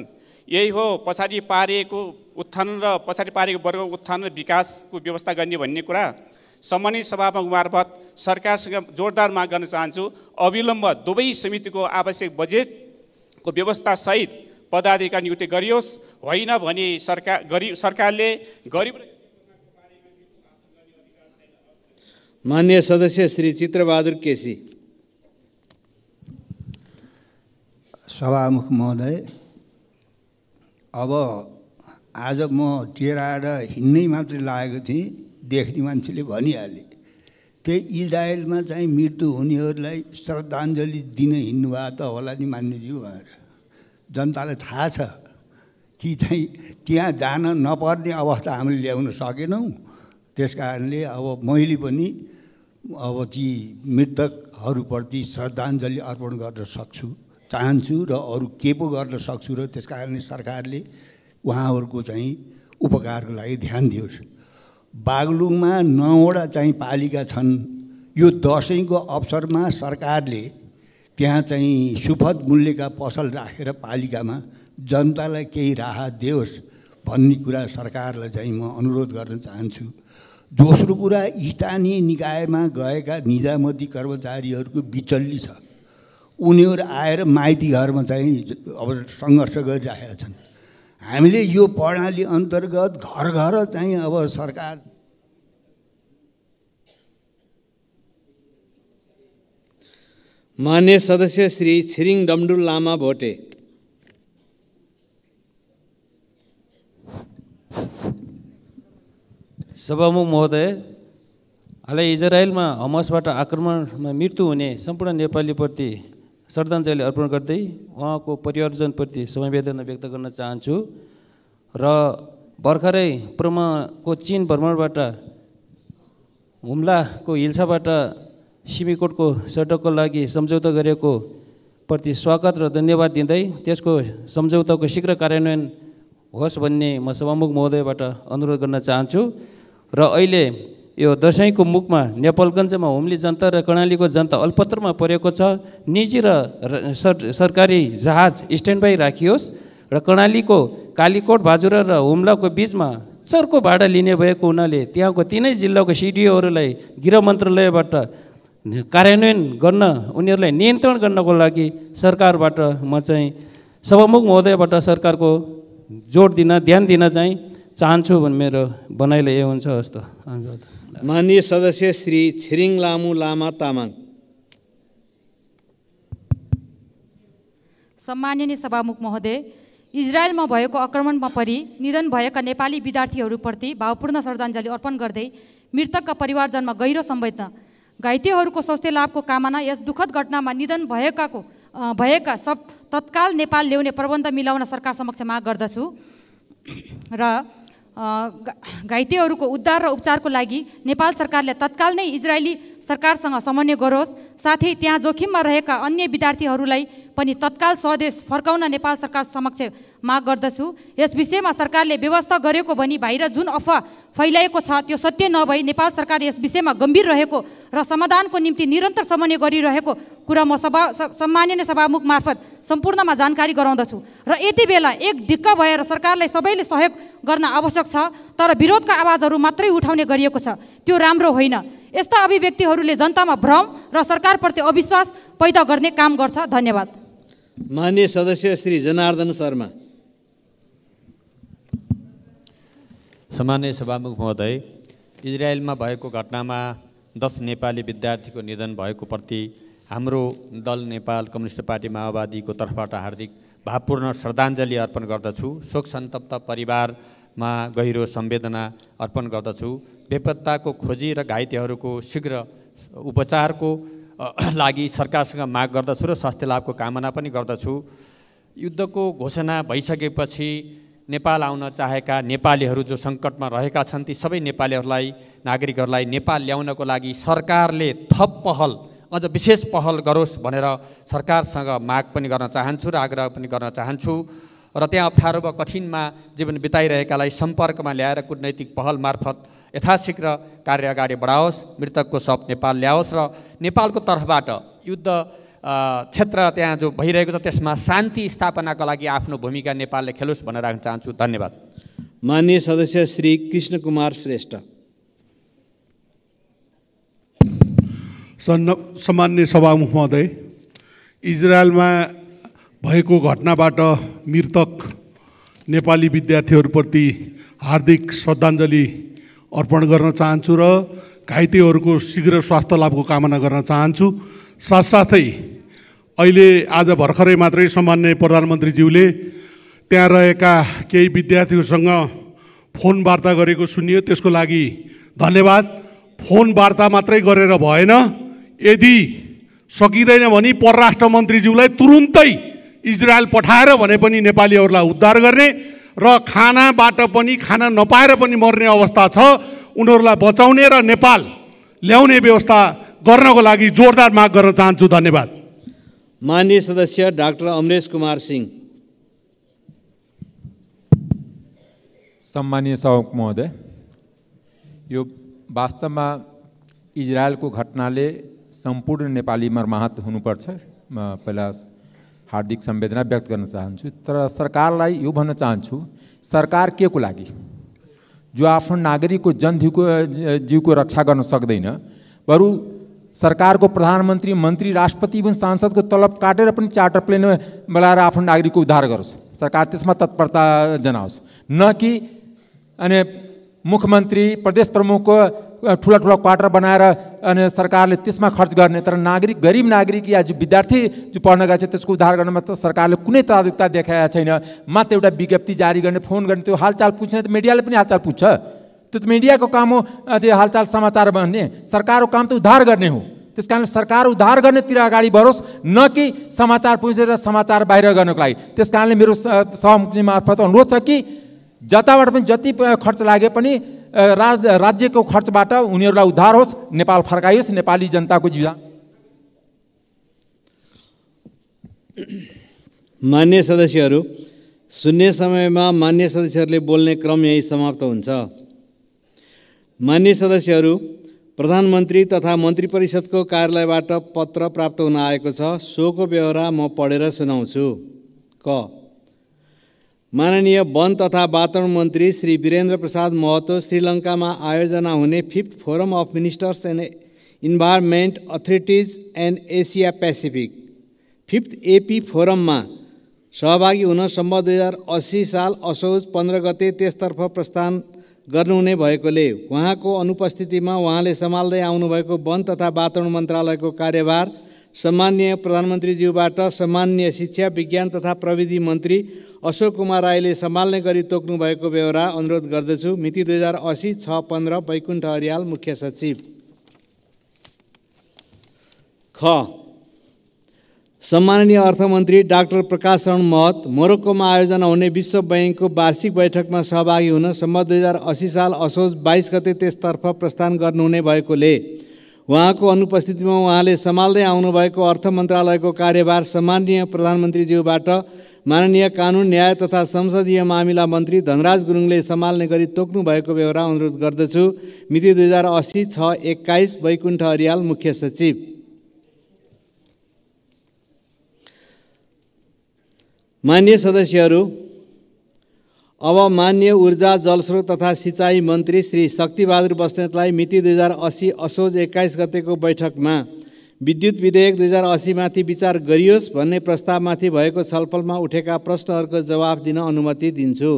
यही हो पछाडि पारिएको उत्थान र पछाडि पारेको वर्ग उत्थान र विकासको व्यवस्था गर्ने भन्ने कुरा समन्वय सभामा मार्फत सरकारसँग जोरदार माग गर्न चाहन्छु अविलम्ब दुवै समितिको आवश्यक बजेटको व्यवस्थासहित पदाधिकार नियुक्ति गरियोस् होइन भने सरकार गरिब सरकारले गरिब मान्य सदस्य श्री चित्रबहादुर केसी सभामुख महोदय अब आज म र हिँड्नै मात्रै लागेको थिएँ देख्ने मान्छेले भनिहालेँ त्यही इजरायलमा चाहिँ मृत्यु हुनेहरूलाई श्रद्धाञ्जली दिन हिँड्नुभएको त होला नि मान्यज्यू भनेर जनतालाई थाहा छ कि चाहिँ त्यहाँ जान नपर्ने अवस्था हामीले ल्याउन सकेनौँ त्यस कारणले अब मैले पनि अब ती मृतकहरूप्रति श्रद्धाञ्जली अर्पण गर्न सक्छु चाहन्छु र अरू के पो गर्न सक्छु र त्यस कारणले सरकारले उहाँहरूको चाहिँ उपकारको लागि ध्यान दियोस् बागलुङमा नौवटा चाहिँ पालिका छन् यो दसैँको अवसरमा सरकारले त्यहाँ चाहिँ सुपथ मूल्यका पसल राखेर पालिकामा जनतालाई केही राहत दियोस् भन्ने कुरा सरकारलाई चाहिँ म अनुरोध गर्न चाहन्छु दोस्रो कुरा स्थानीय निकायमा गएका निजामती कर्मचारीहरूको बिचल्ली छ उनीहरू आएर माइती घरमा चाहिँ अब सङ्घर्ष गरिरहेका छन् हामीले यो प्रणाली अन्तर्गत घर घर चाहिँ अब सरकार मान्य सदस्य श्री छिरिङ डम्डुल लामा भोटे सभामुख महोदय हालै इजरायलमा हमसबाट आक्रमणमा मृत्यु हुने सम्पूर्ण नेपालीप्रति श्रद्धाञ्जली अर्पण गर्दै उहाँको परिवारजनप्रति समवेदना व्यक्त गर्न चाहन्छु र भर्खरै प्रमाको चिन भ्रमणबाट हुम्लाको हिल्साबाट सिमीकोटको सडकको लागि सम्झौता गरेको प्रति स्वागत र धन्यवाद दिँदै त्यसको सम्झौताको शीघ्र कार्यान्वयन होस् भन्ने म सभामुख महोदयबाट अनुरोध गर्न चाहन्छु र अहिले यो दसैँको मुखमा नेपालगञ्जमा हुम्ली जनता र कर्णालीको जनता अल्पत्रमा परेको छ निजी र सरकारी जहाज स्ट्यान्ड बाई राखियोस् र कर्णालीको कालीकोट बाजुरा र हुम्लाको बिचमा चर्को भाडा लिने भएको हुनाले त्यहाँको तिनै जिल्लाको सिडिओहरूलाई गृह मन्त्रालयबाट कार्यान्वयन गर्न उनीहरूलाई नियन्त्रण गर्नको लागि सरकारबाट म चाहिँ सभामुख महोदयबाट सरकारको जोड दिन ध्यान दिन चाहिँ चाहन्छु भन्ने मेरो बनाइले यही हुन्छ हस्तो माननीय सदस्य श्री छिरिङ लामु लामा तामाङ सम्माननीय सभामुख महोदय इजरायलमा भएको आक्रमणमा परि निधन भएका नेपाली विद्यार्थीहरूप्रति भावपूर्ण श्रद्धाञ्जली अर्पण गर्दै मृतकका परिवारजनमा गहिरो सम्वेदना घाइतेहरूको स्वास्थ्य लाभको कामना यस दुःखद घटनामा निधन भएकाको भएका सब तत्काल नेपाल ल्याउने प्रबन्ध मिलाउन सरकार समक्ष माग गर्दछु र घाइतेहरूको उद्धार र उपचारको लागि नेपाल सरकारले तत्काल नै इजरायली सरकारसँग समन्वय गरोस् साथै त्यहाँ जोखिममा रहेका अन्य विद्यार्थीहरूलाई पनि तत्काल स्वदेश फर्काउन नेपाल सरकार समक्ष माग गर्दछु यस विषयमा सरकारले व्यवस्था गरेको भनी बाहिर जुन अफवा फैलाएको छ त्यो सत्य नभई नेपाल सरकार यस विषयमा गम्भीर रहेको र समाधानको निम्ति निरन्तर समन्वय गरिरहेको कुरा म सभा सम्माननीय सभामुख मार्फत सम्पूर्णमा जानकारी गराउँदछु र यति बेला एक ढिक्क भएर सरकारलाई सबैले सहयोग गर्न आवश्यक छ तर विरोधका आवाजहरू मात्रै उठाउने गरिएको छ त्यो राम्रो होइन यस्ता अभिव्यक्तिहरूले जनतामा भ्रम र सरकारप्रति अविश्वास पैदा गर्ने काम गर्छ धन्यवाद मान्य सदस्य श्री जनार्दन शर्मा सामान्य सभामुख महोदय इजरायलमा भएको घटनामा दस नेपाली विद्यार्थीको निधन भएको प्रति हाम्रो दल नेपाल कम्युनिस्ट पार्टी माओवादीको तर्फबाट हार्दिक भावपूर्ण श्रद्धाञ्जली अर्पण गर्दछु शोक सन्तप्त परिवारमा गहिरो संवेदना अर्पण गर्दछु बेपत्ताको खोजी र घाइतेहरूको शीघ्र उपचारको लागि सरकारसँग माग गर्दछु र स्वास्थ्य लाभको कामना पनि गर्दछु युद्धको घोषणा भइसकेपछि नेपाल आउन चाहेका नेपालीहरू जो सङ्कटमा रहेका छन् ती सबै नेपालीहरूलाई नागरिकहरूलाई नेपाल ल्याउनको लागि सरकारले थप पहल अझ विशेष पहल गरोस् भनेर सरकारसँग माग पनि गर्न चाहन्छु र आग्रह पनि गर्न चाहन्छु र त्यहाँ अप्ठ्यारो वा कठिनमा जीवन बिताइरहेकालाई सम्पर्कमा ल्याएर कुटनैतिक पहल मार्फत यथाशीघ्र कार्य अगाडि बढाओस् मृतकको सप नेपाल ल्याओस् र नेपालको तर्फबाट युद्ध क्षेत्र त्यहाँ जो भइरहेको छ त्यसमा शान्ति स्थापनाको लागि आफ्नो भूमिका नेपालले खेलोस् भनेर राख्न चाहन्छु धन्यवाद मान्य सदस्य श्री कृष्ण कुमार श्रेष्ठ सामान्य सभामुख महोदय इजरायलमा भएको घटनाबाट मृतक नेपाली विद्यार्थीहरूप्रति हार्दिक श्रद्धाञ्जली अर्पण गर्न चाहन्छु र घाइतेहरूको शीघ्र स्वास्थ्य लाभको कामना गर्न चाहन्छु साथसाथै अहिले आज भर्खरै मात्रै सामान्य प्रधानमन्त्रीज्यूले त्यहाँ रहेका केही विद्यार्थीहरूसँग फोन वार्ता गरेको सुनियो त्यसको लागि धन्यवाद फोन वार्ता मात्रै गरेर भएन यदि सकिँदैन भने परराष्ट्र मन्त्रीज्यूलाई तुरुन्तै इजरायल पठाएर भने पनि नेपालीहरूलाई उद्धार गर्ने र खानाबाट पनि खाना नपाएर पनि मर्ने अवस्था छ उनीहरूलाई बचाउने र नेपाल ल्याउने व्यवस्था गर्नको लागि जोरदार माग गर्न चाहन्छु धन्यवाद माननीय सदस्य डाक्टर अमरेश कुमार सिंह सम्मानीय सभामुख महोदय यो वास्तवमा इजरायलको घटनाले सम्पूर्ण नेपाली मर्माहत हुनुपर्छ म पहिला हार्दिक संवेदना व्यक्त गर्न चाहन्छु तर सरकारलाई यो भन्न चाहन्छु सरकार के को लागि जो आफ्नो नागरिकको जनजीवको जीवको रक्षा गर्न सक्दैन बरु सरकारको प्रधानमन्त्री मन्त्री राष्ट्रपति इभन सांसदको तलब काटेर पनि चार्टर प्लेनमा बोलाएर आफ्नो नागरिकको उद्धार गरोस् सरकार त्यसमा तत्परता जनाओस् न कि अनि मुख्यमन्त्री प्रदेश प्रमुखको ठुला ठुला क्वार्टर बनाएर अनि सरकारले त्यसमा खर्च गर्ने तर नागरिक गरिब नागरिक या जो विद्यार्थी जो पढ्न गएको छ त्यसको उद्धार गर्नमा त सरकारले कुनै प्राथमिकता देखाएको छैन मात्र एउटा विज्ञप्ति जारी गर्ने फोन गर्ने त्यो हालचाल पुछ्ने त मिडियाले पनि हालचाल पुग्छ त्यो त मिडियाको काम हो त्यो हालचाल समाचार भन्ने सरकारको काम त उद्धार गर्ने हो त्यस कारण सरकार उद्धार गर्नेतिर अगाडि बढोस् न कि समाचार पुजेर समाचार बाहिर गर्नको लागि त्यस कारणले मेरो सहमति मार्फत अनुरोध छ कि जताबाट पनि जति खर्च लागे पनि राज राज्यको खर्चबाट उनीहरूलाई उद्धार होस् नेपाल फर्काइयोस् नेपाली जनताको जीवन मान्य सदस्यहरू सुन्ने समयमा मान्य सदस्यहरूले बोल्ने क्रम यही समाप्त हुन्छ मान्य सदस्यहरू प्रधानमन्त्री तथा मन्त्री परिषदको कार्यालयबाट पत्र प्राप्त हुन आएको छ सोको व्यवहार म पढेर सुनाउँछु क माननीय वन तथा वातावरण मन्त्री श्री वीरेन्द्र प्रसाद महतो श्रीलङ्कामा आयोजना हुने fifth forum of ministers and environment authorities and Asia Pacific fifth AP फोरममा सहभागी हुन सम्म दुई हजार अस्सी साल असोज पन्ध्र गते त्यसतर्फ प्रस्थान गर्नुहुने भएकोले उहाँको अनुपस्थितिमा उहाँले सम्हाल्दै आउनुभएको वन तथा वातावरण मन्त्रालयको कार्यभार सम्मान्य प्रधानमन्त्रीज्यूबाट सम्मान्य शिक्षा विज्ञान तथा प्रविधि मन्त्री अशोक कुमार राईले सम्हाल्ने गरी तोक्नु भएको व्यवहार अनुरोध गर्दछु मिति दुई हजार असी छ पन्ध्र वैकुण्ठ हरियाल मुख्य सचिव ख सम्माननीय अर्थमन्त्री डाक्टर प्रकाश रण महत मोरक्कोमा आयोजना हुने विश्व ब्याङ्कको वार्षिक बैठकमा सहभागी हुन सम्म दुई हजार असी साल असोज बाइस गते त्यसतर्फ प्रस्थान गर्नुहुने भएकोले उहाँको अनुपस्थितिमा उहाँले सम्हाल्दै आउनुभएको अर्थ मन्त्रालयको कार्यभार सम्माननीय प्रधानमन्त्रीज्यूबाट माननीय कानुन न्याय तथा संसदीय मामिला मन्त्री धनराज गुरुङले सम्हाल्ने गरी तोक्नु भएको बेहोरा अनुरोध गर्दछु मिति दुई हजार असी छ एक्काइस वैकुण्ठ अरियाल मुख्य सचिव मान्य सदस्यहरू अब मान्य ऊर्जा जलस्रोत तथा सिँचाइ मन्त्री श्री शक्तिबहादुर बस्नेतलाई मिति दुई हजार असी असोज एक्काइस गतेको बैठकमा विद्युत विधेयक दुई हजार असीमाथि विचार गरियोस् भन्ने प्रस्तावमाथि भएको छलफलमा उठेका प्रश्नहरूको जवाफ दिन अनुमति दिन्छु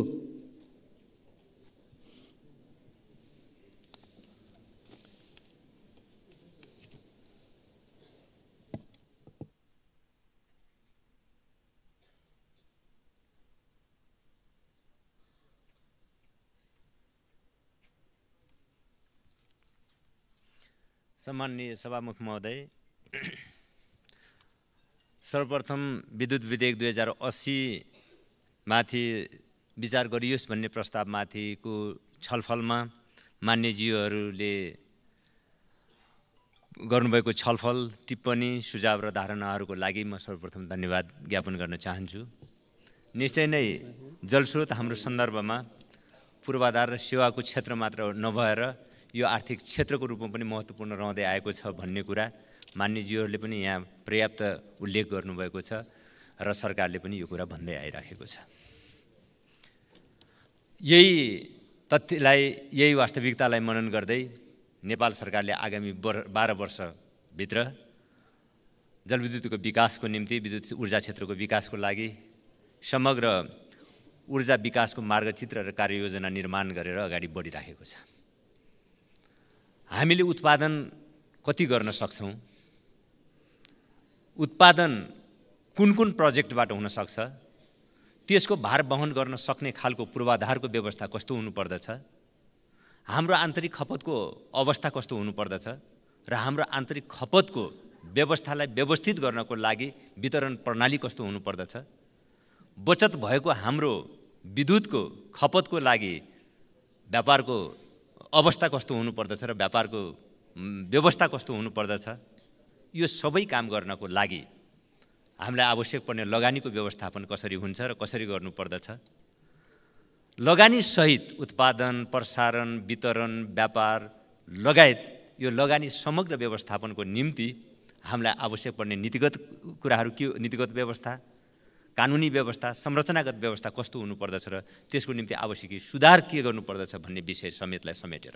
सम्माननीय सभामुख महोदय सर्वप्रथम विद्युत विधेयक दुई हजार अस्सीमाथि विचार गरियोस् भन्ने प्रस्तावमाथिको छलफलमा मान्यजीवहरूले गर्नुभएको छलफल टिप्पणी सुझाव र धारणाहरूको लागि म सर्वप्रथम धन्यवाद ज्ञापन गर्न चाहन्छु निश्चय नै जलस्रोत हाम्रो सन्दर्भमा पूर्वाधार र सेवाको क्षेत्र मात्र नभएर यो आर्थिक क्षेत्रको रूपमा पनि महत्त्वपूर्ण रहँदै आएको छ भन्ने कुरा मान्यज्यूहरूले पनि यहाँ पर्याप्त उल्लेख गर्नुभएको छ र सरकारले पनि यो कुरा भन्दै आइराखेको छ यही तथ्यलाई यही वास्तविकतालाई मनन गर्दै नेपाल सरकारले आगामी बर बाह्र वर्षभित्र जलविद्युतको विकासको निम्ति विद्युत ऊर्जा क्षेत्रको विकासको लागि समग्र ऊर्जा विकासको मार्गचित्र र कार्ययोजना निर्माण गरेर अगाडि बढिराखेको छ हामीले उत्पादन कति गर्न सक्छौँ उत्पादन कुन कुन प्रोजेक्टबाट हुनसक्छ त्यसको भार वहन गर्न सक्ने खालको पूर्वाधारको व्यवस्था कस्तो हुनुपर्दछ हाम्रो आन्तरिक खपतको अवस्था कस्तो हुनुपर्दछ र हाम्रो आन्तरिक खपतको व्यवस्थालाई व्यवस्थित गर्नको लागि वितरण प्रणाली कस्तो हुनुपर्दछ बचत भएको हाम्रो विद्युतको खपतको लागि व्यापारको अवस्था कस्तो हुनुपर्दछ र व्यापारको व्यवस्था कस्तो हुनुपर्दछ यो सबै काम गर्नको लागि हामीलाई आवश्यक पर्ने लगानीको व्यवस्थापन कसरी हुन्छ र कसरी गर्नुपर्दछ लगानीसहित उत्पादन प्रसारण वितरण व्यापार लगायत यो लगानी समग्र व्यवस्थापनको निम्ति हामीलाई आवश्यक पर्ने नीतिगत कुराहरू के नीतिगत व्यवस्था कानुनी व्यवस्था संरचनागत व्यवस्था कस्तो हुनुपर्दछ र त्यसको निम्ति आवश्यक सुधार के गर्नुपर्दछ भन्ने विषय समेतलाई समेटेर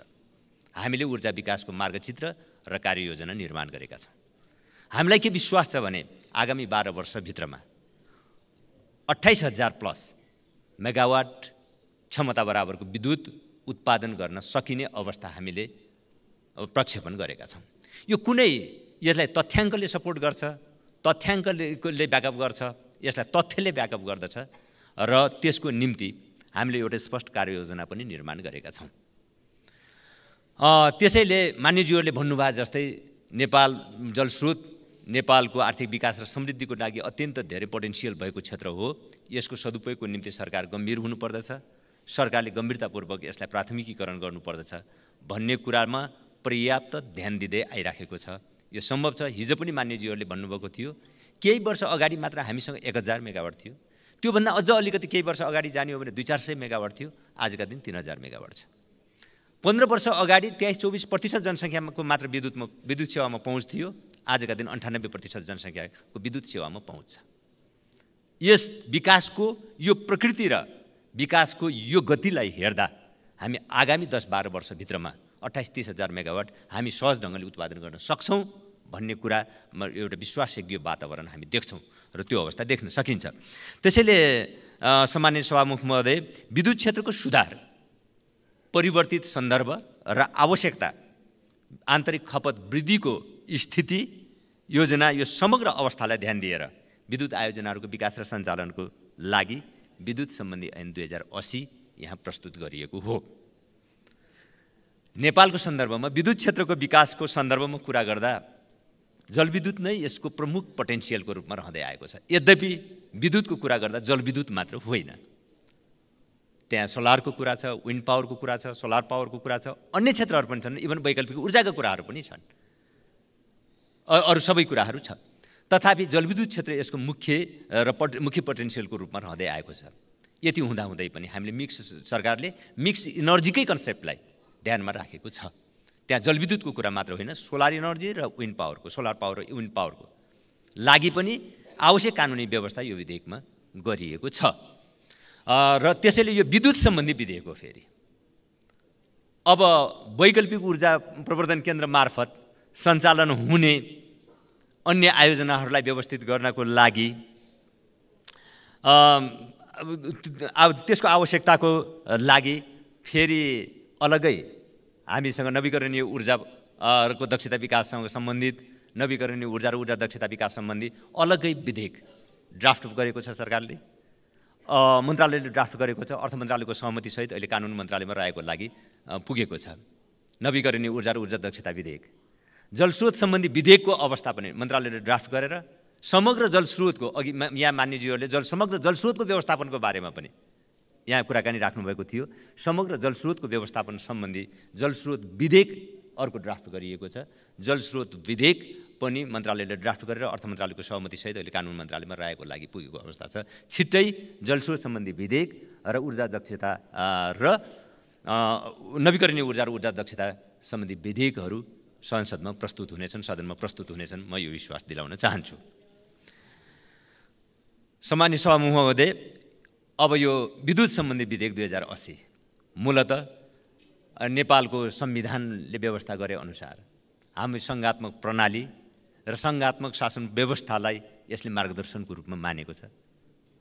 हामीले ऊर्जा विकासको मार्गचित्र र कार्ययोजना निर्माण गरेका छौँ हामीलाई के विश्वास छ भने आगामी बाह्र वर्षभित्रमा अठाइस हजार प्लस मेगावाट क्षमता बराबरको विद्युत उत्पादन गर्न सकिने अवस्था हामीले प्रक्षेपण गरेका छौँ यो कुनै यसलाई तथ्याङ्कले सपोर्ट गर्छ तथ्याङ्कले ब्याकअप गर्छ यसलाई तथ्यले ब्याकअप गर्दछ र त्यसको निम्ति हामीले एउटा स्पष्ट कार्ययोजना पनि निर्माण गरेका छौँ त्यसैले मान्यज्यूहरूले भन्नुभयो जस्तै नेपाल जलस्रोत नेपालको आर्थिक विकास र समृद्धिको लागि अत्यन्त धेरै पोटेन्सियल भएको क्षेत्र हो यसको सदुपयोगको निम्ति सरकार गम्भीर हुनुपर्दछ सरकारले गम्भीरतापूर्वक यसलाई प्राथमिकीकरण गर्नुपर्दछ भन्ने कुरामा पर्याप्त ध्यान दिँदै आइराखेको छ यो सम्भव छ हिजो पनि मान्यज्यूहरूले भन्नुभएको थियो केही वर्ष अगाडि मात्र हामीसँग एक हजार मेगावाट थियो त्योभन्दा अझ अलिकति केही वर्ष अगाडि जाने हो भने दुई चार सय मेगावाट थियो आजका दिन तिन हजार मेगावाट छ पन्ध्र वर्ष अगाडि तेइस चौबिस प्रतिशत जनसङ्ख्याको मात्र विद्युतमा विद्युत सेवामा पहुँच थियो आजका दिन अन्ठानब्बे प्रतिशत जनसङ्ख्याको विद्युत सेवामा पहुँच छ यस विकासको यो प्रकृति र विकासको यो गतिलाई हेर्दा हामी आगामी दस बाह्र वर्षभित्रमा अट्ठाइस तिस हजार मेगावाट हामी सहज ढङ्गले उत्पादन गर्न सक्छौँ भन्ने कुरा एउटा विश्वासयोग्य वातावरण हामी देख्छौँ र त्यो अवस्था देख्न सकिन्छ त्यसैले सामान्य सभामुख महोदय विद्युत क्षेत्रको सुधार परिवर्तित सन्दर्भ र आवश्यकता आन्तरिक खपत वृद्धिको स्थिति योजना यो समग्र अवस्थालाई ध्यान दिएर विद्युत आयोजनाहरूको विकास र सञ्चालनको लागि विद्युत सम्बन्धी ऐन दुई हजार असी यहाँ प्रस्तुत गरिएको हो नेपालको सन्दर्भमा विद्युत क्षेत्रको विकासको सन्दर्भमा कुरा गर्दा जलविद्युत नै यसको प्रमुख पोटेन्सियलको रूपमा रहँदै आएको छ यद्यपि विद्युतको कुरा गर्दा जलविद्युत मात्र होइन त्यहाँ सोलरको कुरा छ विन्ड पावरको कुरा छ सोलर पावरको कुरा छ अन्य क्षेत्रहरू पनि छन् इभन वैकल्पिक ऊर्जाको कुराहरू पनि छन् अरू सबै कुराहरू छ तथापि जलविद्युत क्षेत्र यसको मुख्य र पट मुख्य पोटेन्सियलको रूपमा रहँदै आएको छ यति हुँदाहुँदै पनि हामीले मिक्स सरकारले मिक्स इनर्जीकै कन्सेप्टलाई ध्यानमा राखेको छ त्यहाँ जलविद्युतको कुरा मात्र होइन सोलर इनर्जी र विन्ड पावरको सोलर पावर र विन्ड पावरको लागि पनि आवश्यक कानुनी व्यवस्था यो विधेयकमा गरिएको छ र त्यसैले यो विद्युत सम्बन्धी विधेयक हो फेरि अब वैकल्पिक ऊर्जा प्रवर्धन केन्द्र मार्फत सञ्चालन हुने अन्य आयोजनाहरूलाई व्यवस्थित गर्नको लागि त्यसको आवश्यकताको लागि फेरि अलगै हामीसँग नवीकरणीय ऊर्जाको दक्षता विकाससँग सम्बन्धित नवीकरणीय ऊर्जा र ऊर्जा दक्षता विकास सम्बन्धी अलग्गै विधेयक ड्राफ्ट गरेको छ सरकारले मन्त्रालयले ड्राफ्ट गरेको छ अर्थ मन्त्रालयको सहमतिसहित अहिले कानुन मन्त्रालयमा रहेको लागि पुगेको छ नवीकरणीय ऊर्जा र ऊर्जा दक्षता विधेयक जलस्रोत सम्बन्धी विधेयकको अवस्था पनि मन्त्रालयले ड्राफ्ट गरेर समग्र जलस्रोतको अघि यहाँ मान्यजीहरूले जल समग्र जलस्रोतको व्यवस्थापनको बारेमा पनि यहाँ कुराकानी राख्नुभएको थियो समग्र जलस्रोतको व्यवस्थापन सम्बन्धी जलस्रोत विधेयक अर्को ड्राफ्ट गरिएको छ जलस्रोत विधेयक पनि मन्त्रालयले ड्राफ्ट गरेर अर्थ मन्त्रालयको सहमतिसहित अहिले कानुन मन्त्रालयमा रहेको लागि पुगेको अवस्था छ छिट्टै जलस्रोत सम्बन्धी विधेयक र ऊर्जा दक्षता र नवीकरणीय ऊर्जा र ऊर्जा दक्षता सम्बन्धी विधेयकहरू संसदमा प्रस्तुत हुनेछन् सदनमा प्रस्तुत हुनेछन् म यो विश्वास दिलाउन चाहन्छु सामान्य सभामुह महोदय अब यो विद्युत सम्बन्धी विधेयक दुई हजार असी मूलत नेपालको संविधानले व्यवस्था गरे अनुसार हामी सङ्घात्मक प्रणाली र सङ्घात्मक शासन व्यवस्थालाई यसले मार्गदर्शनको रूपमा मानेको छ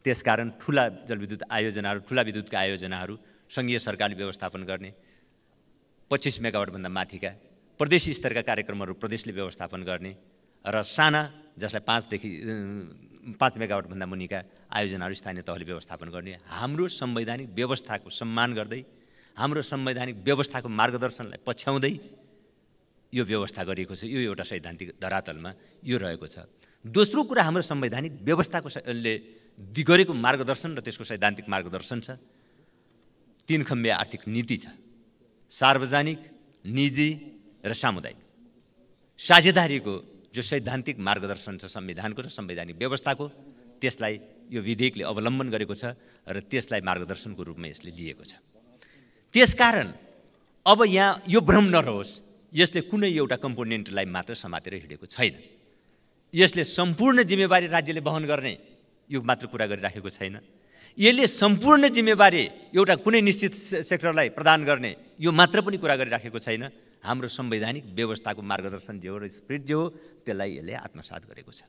त्यसकारण ठुला जलविद्युत आयोजनाहरू ठुला विद्युतका आयोजनाहरू सङ्घीय सरकारले व्यवस्थापन गर्ने पच्चिस मेगावटभन्दा माथिका प्रदेश स्तरका कार्यक्रमहरू प्रदेशले व्यवस्थापन गर्ने र साना जसलाई पाँचदेखि पाँच मेगावटभन्दा मुनिका आयोजनाहरू स्थानीय तहले व्यवस्थापन गर्ने हाम्रो संवैधानिक व्यवस्थाको सम्मान गर्दै हाम्रो संवैधानिक व्यवस्थाको मार्गदर्शनलाई पछ्याउँदै यो व्यवस्था गरिएको छ यो एउटा सैद्धान्तिक धरातलमा यो रहेको छ दोस्रो कुरा हाम्रो संवैधानिक व्यवस्थाको ले गरेको मार्गदर्शन र त्यसको सैद्धान्तिक मार्गदर्शन छ तिन खम्बे आर्थिक नीति छ सार्वजनिक निजी र सामुदायिक साझेदारीको जो सैद्धान्तिक मार्गदर्शन छ संविधानको छ संवैधानिक व्यवस्थाको त्यसलाई यो विधेयकले अवलम्बन गरेको छ र त्यसलाई मार्गदर्शनको रूपमा यसले लिएको छ त्यसकारण अब यहाँ यो भ्रम नरहोस् यसले कुनै एउटा कम्पोनेन्टलाई मात्र समातेर हिँडेको छैन यसले सम्पूर्ण जिम्मेवारी राज्यले वहन गर्ने यो मात्र कुरा गरिराखेको छैन यसले सम्पूर्ण जिम्मेवारी एउटा कुनै निश्चित सेक्टरलाई प्रदान गर्ने यो मात्र पनि कुरा गरिराखेको छैन हाम्रो संवैधानिक व्यवस्थाको मार्गदर्शन जे हो र स्पिरिट जे हो त्यसलाई यसले आत्मसात गरेको छ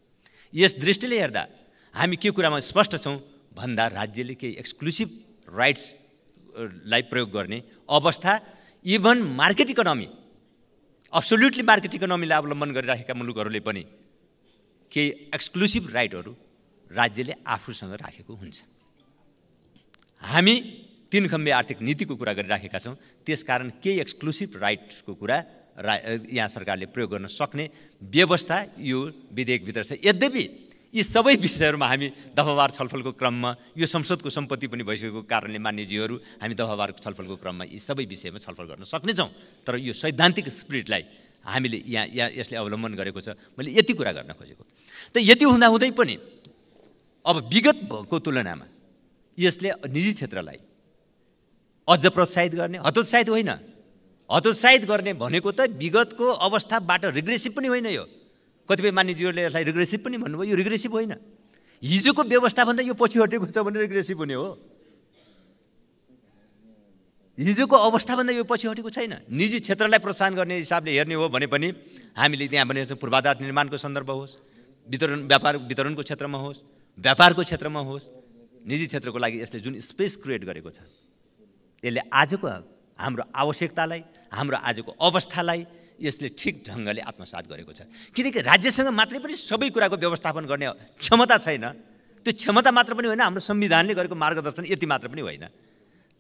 यस दृष्टिले हेर्दा हामी के कुरामा स्पष्ट छौँ भन्दा राज्यले केही एक्सक्लुसिभ राइट्सलाई प्रयोग गर्ने अवस्था even market economy absolutely market इकोनोमीलाई अवलम्बन गरिराखेका मुलुकहरूले पनि केही एक्सक्लुसिभ राइटहरू राज्यले आफूसँग राखेको हुन्छ हामी तिन खम्बे आर्थिक नीतिको कुरा गरिराखेका छौँ त्यसकारण केही एक्सक्लुसिभ राइटको कुरा रा यहाँ सरकारले प्रयोग गर्न सक्ने व्यवस्था यो विधेयकभित्र छ यद्यपि यी सबै विषयहरूमा हामी दफावार छलफलको क्रममा यो संसदको सम्पत्ति पनि भइसकेको कारणले मान्यजीहरू हामी दफावार छलफलको क्रममा यी सबै विषयमा छलफल गर्न सक्नेछौँ तर यो सैद्धान्तिक स्पिरिटलाई हामीले यहाँ यहाँ यसले अवलम्बन गरेको छ मैले यति कुरा गर्न खोजेको त यति हुँदाहुँदै पनि अब विगतको तुलनामा यसले निजी क्षेत्रलाई अझ प्रोत्साहित गर्ने हतोत्साहित होइन हतोत्साहित गर्ने भनेको त विगतको अवस्थाबाट रिग्रेसिभ पनि होइन यो कतिपय मानिसहरूले यसलाई रिग्रेसिभ पनि भन्नुभयो यो रिग्रेसिभ होइन हिजोको व्यवस्थाभन्दा यो पछि हटेको छ भने रिग्रेसिभ हुने हो हिजोको अवस्थाभन्दा यो पछि हटेको छैन निजी क्षेत्रलाई प्रोत्साहन गर्ने हिसाबले हेर्ने हो भने पनि हामीले त्यहाँ भने पूर्वाधार निर्माणको सन्दर्भ होस् वितरण व्यापार वितरणको क्षेत्रमा होस् व्यापारको क्षेत्रमा होस् निजी क्षेत्रको लागि यसले जुन स्पेस क्रिएट गरेको छ यसले आजको हाम्रो आवश्यकतालाई हाम्रो आजको अवस्थालाई यसले ठिक ढङ्गले आत्मसात गरेको छ किनकि राज्यसँग मात्रै पनि सबै कुराको व्यवस्थापन गर्ने क्षमता छैन त्यो क्षमता मात्र पनि होइन हाम्रो संविधानले गरेको मार्गदर्शन यति मात्र पनि होइन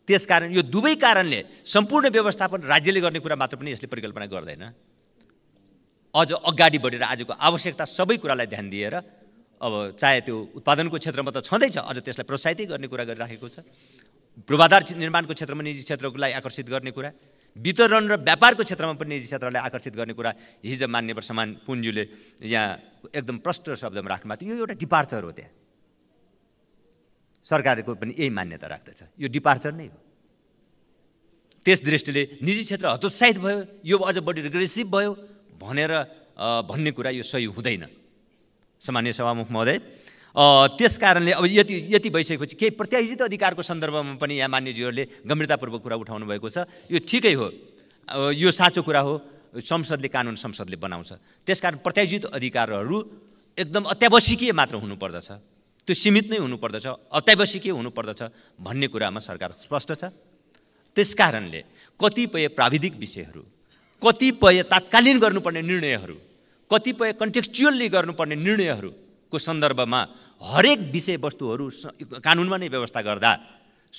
त्यसकारण यो दुवै कारणले सम्पूर्ण व्यवस्थापन राज्यले गर्ने कुरा मात्र पनि यसले परिकल्पना गर्दैन अझ अगाडि बढेर आजको आवश्यकता सबै कुरालाई ध्यान दिएर अब चाहे त्यो उत्पादनको क्षेत्रमा त छँदैछ अझ त्यसलाई प्रोत्साहितै गर्ने कुरा गरिराखेको छ पूर्वाधार निर्माणको क्षेत्रमा निजी क्षेत्रलाई आकर्षित गर्ने कुरा वितरण र व्यापारको क्षेत्रमा पनि निजी क्षेत्रलाई आकर्षित गर्ने कुरा हिजो मान्यवर समान पुन्ज्यूले यहाँ एकदम प्रष्ट शब्दमा राख्नुभएको थियो यो एउटा डिपार्चर हो त्यहाँ सरकारको पनि यही मान्यता राख्दछ यो डिपार्चर नै हो त्यस दृष्टिले निजी क्षेत्र हतोत्साहित भयो यो अझ बढी रिग्रेसिभ भयो भनेर भन्ने कुरा यो सही हुँदैन सामान्य सभामुख महोदय त्यस कारणले अब यति यति भइसकेपछि केही प्रत्यायोजित अधिकारको सन्दर्भमा पनि यहाँ मान्यजीहरूले गम्भीरतापूर्वक कुरा उठाउनु भएको छ यो ठिकै हो यो साँचो कुरा हो संसदले कानुन संसदले बनाउँछ त्यसकारण प्रत्यायोजित अधिकारहरू एकदम अत्यावश्यकीय मात्र हुनुपर्दछ त्यो सीमित नै हुनुपर्दछ अत्यावश्यकीय हुनुपर्दछ भन्ने कुरामा सरकार स्पष्ट छ त्यसकारणले कतिपय प्राविधिक विषयहरू कतिपय तात्कालीन गर्नुपर्ने निर्णयहरू कतिपय कन्टेक्चुअल्ली गर्नुपर्ने निर्णयहरू को सन्दर्भमा हरेक विषयवस्तुहरू कानुनमा नै व्यवस्था गर्दा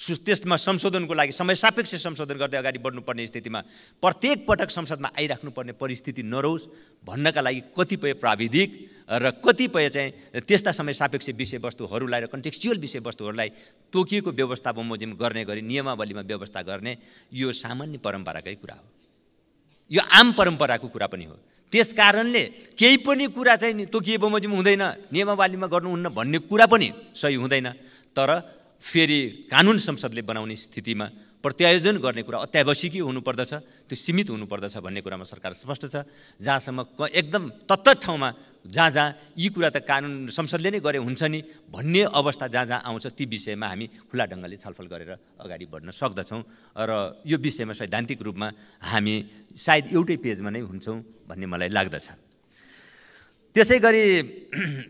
सु त्यसमा संशोधनको लागि समय सापेक्ष संशोधन गर्दै अगाडि बढ्नुपर्ने स्थितिमा प्रत्येक पटक संसदमा आइराख्नुपर्ने परिस्थिति नरहोस् भन्नका लागि कतिपय प्राविधिक र कतिपय चाहिँ त्यस्ता समय सापेक्ष विषयवस्तुहरूलाई र कन्टेक्चुअल विषयवस्तुहरूलाई तोकिएको व्यवस्था बमोजिम गर्ने गरी नियमावलीमा व्यवस्था गर्ने यो सामान्य परम्पराकै कुरा हो यो आम परम्पराको कुरा पनि हो त्यस कारणले केही पनि कुरा चाहिँ तोकिए बमोजिम हुँदैन नियमावलीमा गर्नुहुन्न भन्ने कुरा पनि सही हुँदैन तर फेरि कानुन संसदले बनाउने स्थितिमा प्रत्यायोजन गर्ने कुरा अत्यावश्यकी हुनुपर्दछ त्यो सीमित हुनुपर्दछ भन्ने कुरामा सरकार स्पष्ट छ जहाँसम्म एकदम तत्त ठाउँमा जहाँ जहाँ यी कुरा त कानुन संसदले नै गरे हुन्छ नि भन्ने अवस्था जहाँ जहाँ आउँछ ती विषयमा हामी खुला ढङ्गले छलफल गरेर अगाडि बढ्न सक्दछौँ र यो विषयमा सैद्धान्तिक रूपमा हामी सायद एउटै पेजमा नै हुन्छौँ भन्ने मलाई लाग्दछ त्यसै गरी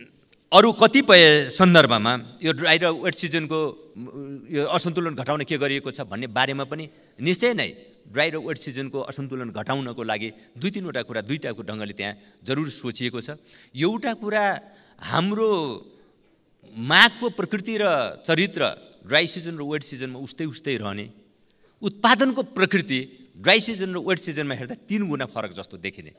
[CLEARS THROAT] अरू कतिपय सन्दर्भमा यो ड्राई र वेट सिजनको यो असन्तुलन घटाउन के गरिएको छ भन्ने बारेमा पनि निश्चय नै ड्राई र वेट सिजनको असन्तुलन घटाउनको लागि दुई तिनवटा कुरा दुईवटाको ढङ्गले त्यहाँ जरुर सोचिएको छ एउटा कुरा हाम्रो माघको प्रकृति र चरित्र ड्राई सिजन र वेट सिजनमा उस्तै उस्तै रहने उत्पादनको प्रकृति ड्राई सिजन र वेट सिजनमा हेर्दा तिन गुणा फरक जस्तो देखिने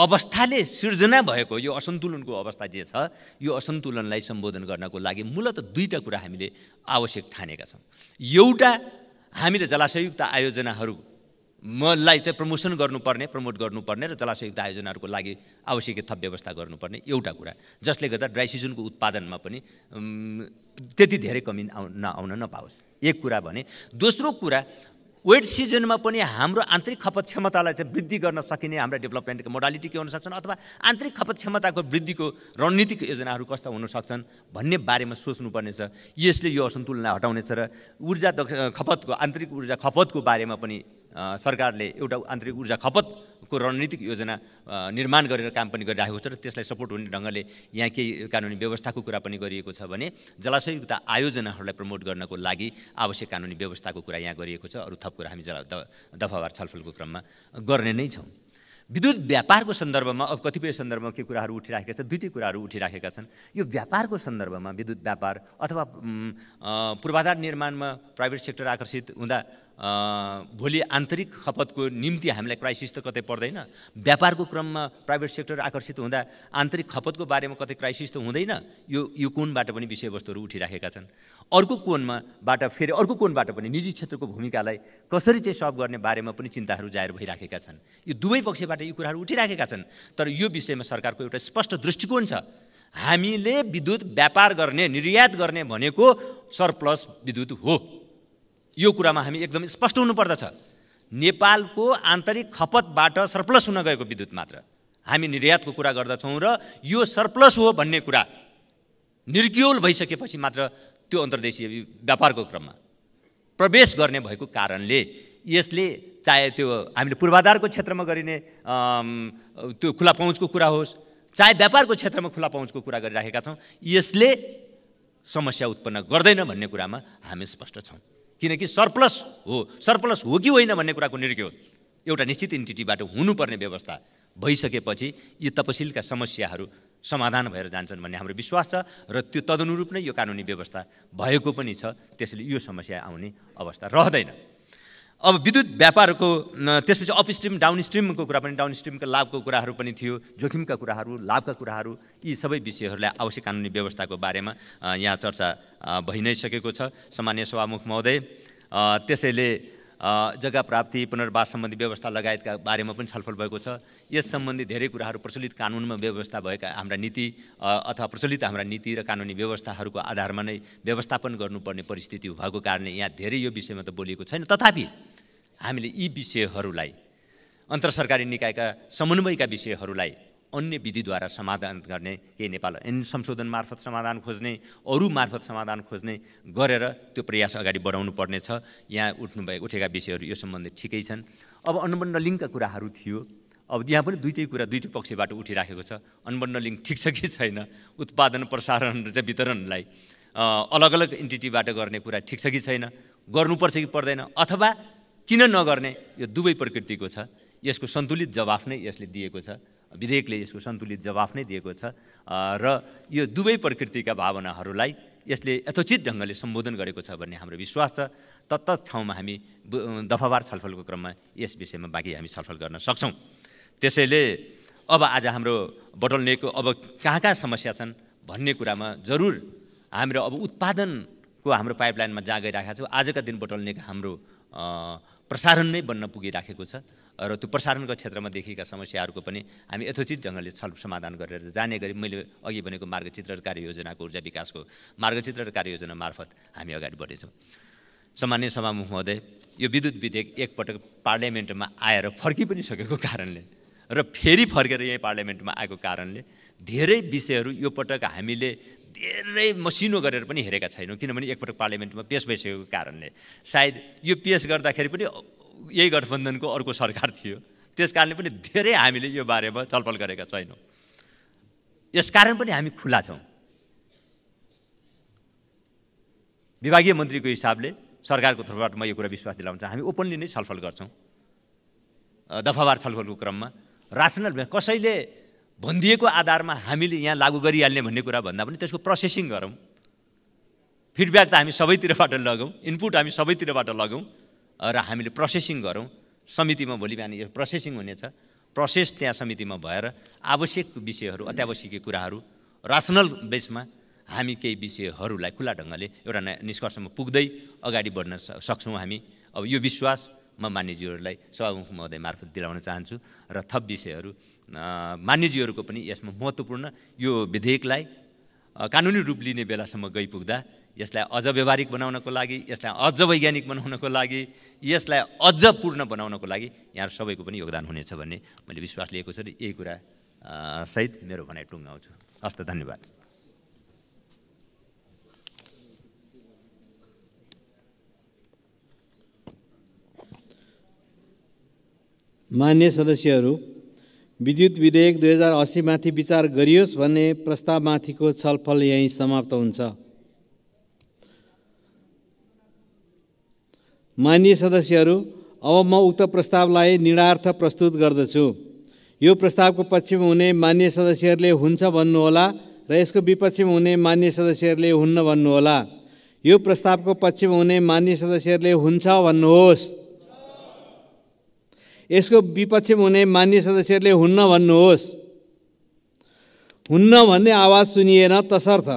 अवस्थाले सिर्जना भएको यो असन्तुलनको अवस्था जे छ यो असन्तुलनलाई सम्बोधन गर्नको लागि मूलत दुईवटा कुरा हामीले आवश्यक ठानेका छौँ एउटा हामीले जलाशयुक्त आयोजनाहरू मलाई चाहिँ प्रमोसन गर्नुपर्ने प्रमोट गर्नुपर्ने र जलाशयुक्त आयोजनाहरूको लागि आवश्यक थप व्यवस्था गर्नुपर्ने एउटा कुरा जसले गर्दा ड्राई सिजनको उत्पादनमा पनि त्यति धेरै कमी आउ नआउन नपाओस् एक कुरा भने दोस्रो कुरा वेट सिजनमा पनि हाम्रो आन्तरिक खपत क्षमतालाई चाहिँ वृद्धि गर्न सकिने हाम्रा डेभलपमेन्टको मोडालिटी के हुनसक्छन् अथवा आन्तरिक खपत क्षमताको वृद्धिको रणनीतिक योजनाहरू कस्ता हुनसक्छन् भन्ने बारेमा सोच्नुपर्नेछ यसले यो असन्तुलनलाई हटाउनेछ र ऊर्जा खपतको आन्तरिक ऊर्जा खपतको बारेमा पनि सरकारले एउटा आन्तरिक ऊर्जा खपतको रणनीतिक योजना निर्माण गरेर काम पनि गरिरहेको छ र त्यसलाई सपोर्ट हुने ढङ्गले यहाँ केही कानुनी व्यवस्थाको कुरा पनि गरिएको छ भने जलाशयुक्ता आयोजनाहरूलाई प्रमोट गर्नको लागि आवश्यक कानुनी व्यवस्थाको कुरा यहाँ गरिएको छ अरू थप कुरा हामी जला दफावार छलफलको क्रममा गर्ने नै छौँ विद्युत व्यापारको सन्दर्भमा अब कतिपय सन्दर्भमा के कुराहरू उठिराखेका छन् दुईटै कुराहरू उठिराखेका छन् यो व्यापारको सन्दर्भमा विद्युत व्यापार अथवा पूर्वाधार निर्माणमा प्राइभेट सेक्टर आकर्षित हुँदा भोलि आन्तरिक खपतको निम्ति हामीलाई क्राइसिस त कतै पर्दैन व्यापारको क्रममा प्राइभेट सेक्टर आकर्षित हुँदा आन्तरिक खपतको बारेमा कतै क्राइसिस त हुँदैन यो यो कोणबाट पनि विषयवस्तुहरू उठिराखेका छन् अर्को कोणमाबाट फेरि अर्को कोणबाट पनि निजी क्षेत्रको भूमिकालाई कसरी चाहिँ सल्भ गर्ने बारेमा पनि चिन्ताहरू जाहेर भइराखेका छन् यो दुवै पक्षबाट यी कुराहरू उठिराखेका छन् तर यो विषयमा सरकारको एउटा स्पष्ट दृष्टिकोण छ हामीले विद्युत व्यापार गर्ने निर्यात गर्ने भनेको सरप्लस विद्युत हो यो कुरामा हामी एकदम स्पष्ट हुनुपर्दछ नेपालको आन्तरिक खपतबाट सरप्लस हुन गएको विद्युत मात्र हामी निर्यातको कुरा गर्दछौँ र यो सरप्लस हो भन्ने कुरा निर्ग्योल भइसकेपछि मात्र त्यो अन्तर्देशीय व्यापारको क्रममा प्रवेश गर्ने भएको कारणले यसले चाहे त्यो हामीले पूर्वाधारको क्षेत्रमा गरिने त्यो खुला पहुँचको कुरा होस् चाहे व्यापारको क्षेत्रमा खुला पहुँचको कुरा गरिराखेका छौँ यसले समस्या उत्पन्न गर्दैन भन्ने कुरामा हामी स्पष्ट छौँ किनकि सरप्लस हो सरप्लस हो कि होइन भन्ने कुराको निर्णय हो एउटा निश्चित इन्टिटीबाट हुनुपर्ने व्यवस्था भइसकेपछि यी तपसिलका समस्याहरू समाधान भएर जान्छन् भन्ने हाम्रो विश्वास छ र त्यो तदनुरूप नै यो कानुनी व्यवस्था भएको पनि छ त्यसैले यो समस्या आउने अवस्था रहँदैन अब विद्युत व्यापारको त्यसपछि अपस्ट्रिम डाउन स्ट्रिमको कुरा पनि डाउन लाभको कुराहरू पनि थियो जोखिमका कुराहरू लाभका कुराहरू यी सबै विषयहरूलाई आवश्यक कानुनी व्यवस्थाको बारेमा यहाँ चर्चा भइ नै सकेको छ सामान्य सभामुख महोदय त्यसैले जग्गा प्राप्ति पुनर्वास सम्बन्धी व्यवस्था लगायतका बारेमा पनि छलफल भएको छ यस सम्बन्धी धेरै कुराहरू प्रचलित कानुनमा व्यवस्था भएका हाम्रा नीति अथवा प्रचलित हाम्रा नीति र कानुनी व्यवस्थाहरूको आधारमा नै व्यवस्थापन गर्नुपर्ने परिस्थिति भएको कारणले यहाँ धेरै यो विषयमा त बोलिएको छैन तथापि हामीले यी विषयहरूलाई अन्तर सरकारी निकायका समन्वयका विषयहरूलाई अन्य विधिद्वारा समाधान गर्ने केही नेपाल एन संशोधन मार्फत समाधान खोज्ने अरू मार्फत समाधान खोज्ने गरेर त्यो प्रयास अगाडि बढाउनु पर्नेछ यहाँ उठ्नु भए उठेका विषयहरू यो सम्बन्धी ठिकै छन् अब अनुबन्ध कुराहरू थियो अब यहाँ पनि दुइटै कुरा दुईटै पक्षबाट उठिराखेको छ अनुबन्ध ठिक छ कि छैन उत्पादन प्रसारण र चाहिँ वितरणलाई अलग अलग इन्टिटीबाट गर्ने कुरा ठिक छ कि छैन गर्नुपर्छ कि पर्दैन अथवा किन नगर्ने यो दुवै प्रकृतिको छ यसको सन्तुलित जवाफ नै यसले दिएको छ विधेयकले यसको सन्तुलित जवाफ नै दिएको छ र यो दुवै प्रकृतिका भावनाहरूलाई यसले यथोचित ढङ्गले सम्बोधन गरेको छ भन्ने हाम्रो विश्वास छ तत्त ठाउँमा हामी दफावार छलफलको क्रममा यस विषयमा बाँकी हामी छलफल गर्न सक्छौँ त्यसैले अब आज हाम्रो बटल्नेको अब कहाँ कहाँ समस्या छन् भन्ने कुरामा जरुर हाम्रो अब उत्पादनको हाम्रो पाइपलाइनमा जहाँ राखेको छौँ आजका दिन बटल्नेको हाम्रो प्रसारण नै बन्न पुगिराखेको छ र त्यो प्रसारणको क्षेत्रमा देखिएका समस्याहरूको पनि हामी यथोचित ढङ्गले छलफल समाधान गरेर जाने गरी मैले अघि भनेको मार्गचित्र मार्गचित्रण कार्ययोजनाको ऊर्जा विकासको मार्गचित्र मार्गचित्रण कार्ययोजना मार्फत हामी अगाडि बढ्नेछौँ सामान्य सभामुख महोदय यो विद्युत विधेयक एकपटक पार्लियामेन्टमा आएर फर्कि पनि सकेको कारणले र फेरि फर्केर यहीँ पार्लियामेन्टमा आएको कारणले धेरै विषयहरू यो पटक हामीले धेरै मसिनो गरेर पनि हेरेका छैनौँ किनभने एकपटक पार्लियामेन्टमा पेस भइसकेको कारणले सायद यो पेस गर्दाखेरि पनि यही गठबन्धनको अर्को सरकार थियो त्यस कारणले पनि धेरै हामीले यो बारेमा छलफल गरेका छैनौँ यसकारण पनि हामी खुला छौँ विभागीय मन्त्रीको हिसाबले सरकारको तर्फबाट म यो कुरा विश्वास दिलाउँछ हामी ओपनली नै छलफल गर्छौँ दफावार छलफलको क्रममा रासनल कसैले भनिदिएको आधारमा हामीले यहाँ लागू गरिहाल्ने भन्ने कुरा भन्दा पनि त्यसको प्रोसेसिङ गरौँ फिडब्याक त हामी सबैतिरबाट लगौँ इनपुट हामी सबैतिरबाट लगौँ र हामीले प्रोसेसिङ गरौँ समितिमा भोलि बिहान यो प्रोसेसिङ हुनेछ प्रोसेस त्यहाँ समितिमा भएर आवश्यक विषयहरू अत्यावश्यक कुराहरू रासनल बेसमा हामी केही विषयहरूलाई खुला ढङ्गले एउटा निष्कर्षमा पुग्दै अगाडि बढ्न सक्छौँ हामी अब यो विश्वास म मान्यज्यूहरूलाई सभामुख महोदय मार्फत दिलाउन चाहन्छु र थप विषयहरू मान्यजीहरूको पनि यसमा महत्त्वपूर्ण यो विधेयकलाई कानुनी रूप लिने बेलासम्म गइपुग्दा यसलाई अझ व्यवहारिक बनाउनको लागि यसलाई अझ वैज्ञानिक बनाउनको लागि यसलाई अझ पूर्ण बनाउनको लागि यहाँ सबैको पनि योगदान हुनेछ भन्ने मैले विश्वास लिएको छु र यही कुरा सहित मेरो भनाइ टुङ्गाउँछु हस्त धन्यवाद मान्य सदस्यहरू विद्युत विधेयक दुई हजार असीमाथि विचार गरियोस् भन्ने प्रस्तावमाथिको छलफल यहीँ समाप्त हुन्छ मान्य सदस्यहरू अब म उक्त प्रस्तावलाई निर्णार्थ प्रस्तुत गर्दछु यो प्रस्तावको पक्षमा हुने मान्य सदस्यहरूले हुन्छ भन्नुहोला र यसको विपक्षमा हुने मान्य सदस्यहरूले हुन्न भन्नुहोला यो प्रस्तावको पक्षमा हुने मान्य सदस्यहरूले हुन्छ भन्नुहोस् यसको विपक्षमा हुने मान्य सदस्यहरूले हुन्न भन्नुहोस् हुन्न भन्ने आवाज सुनिएन तसर्थ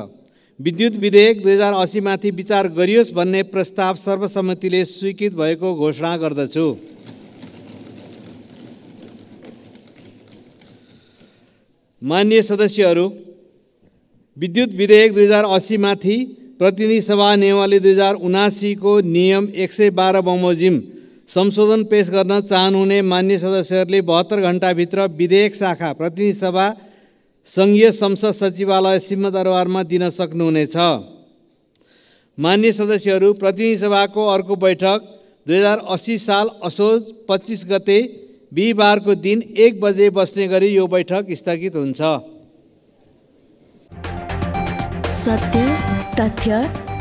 विद्युत विधेयक दुई हजार असीमाथि विचार गरियोस् भन्ने प्रस्ताव सर्वसम्मतिले स्वीकृत भएको घोषणा गर्दछु मान्य सदस्यहरू विद्युत विधेयक दुई हजार असीमाथि प्रतिनिधि सभा नियमावली दुई हजार उनासीको नियम एक सय बाह्र बमोजिम संशोधन पेश गर्न चाहनुहुने मान्य सदस्यहरूले बहत्तर घन्टाभित्र विधेयक शाखा प्रतिनिधि सभा सङ्घीय संसद सचिवालय सिंहदरबारमा दिन सक्नुहुनेछ मान्य सदस्यहरू प्रतिनिधि सभाको अर्को बैठक दुई हजार असी साल असोज पच्चिस गते बिहिबारको दिन एक बजे बस्ने गरी यो बैठक स्थगित हुन्छ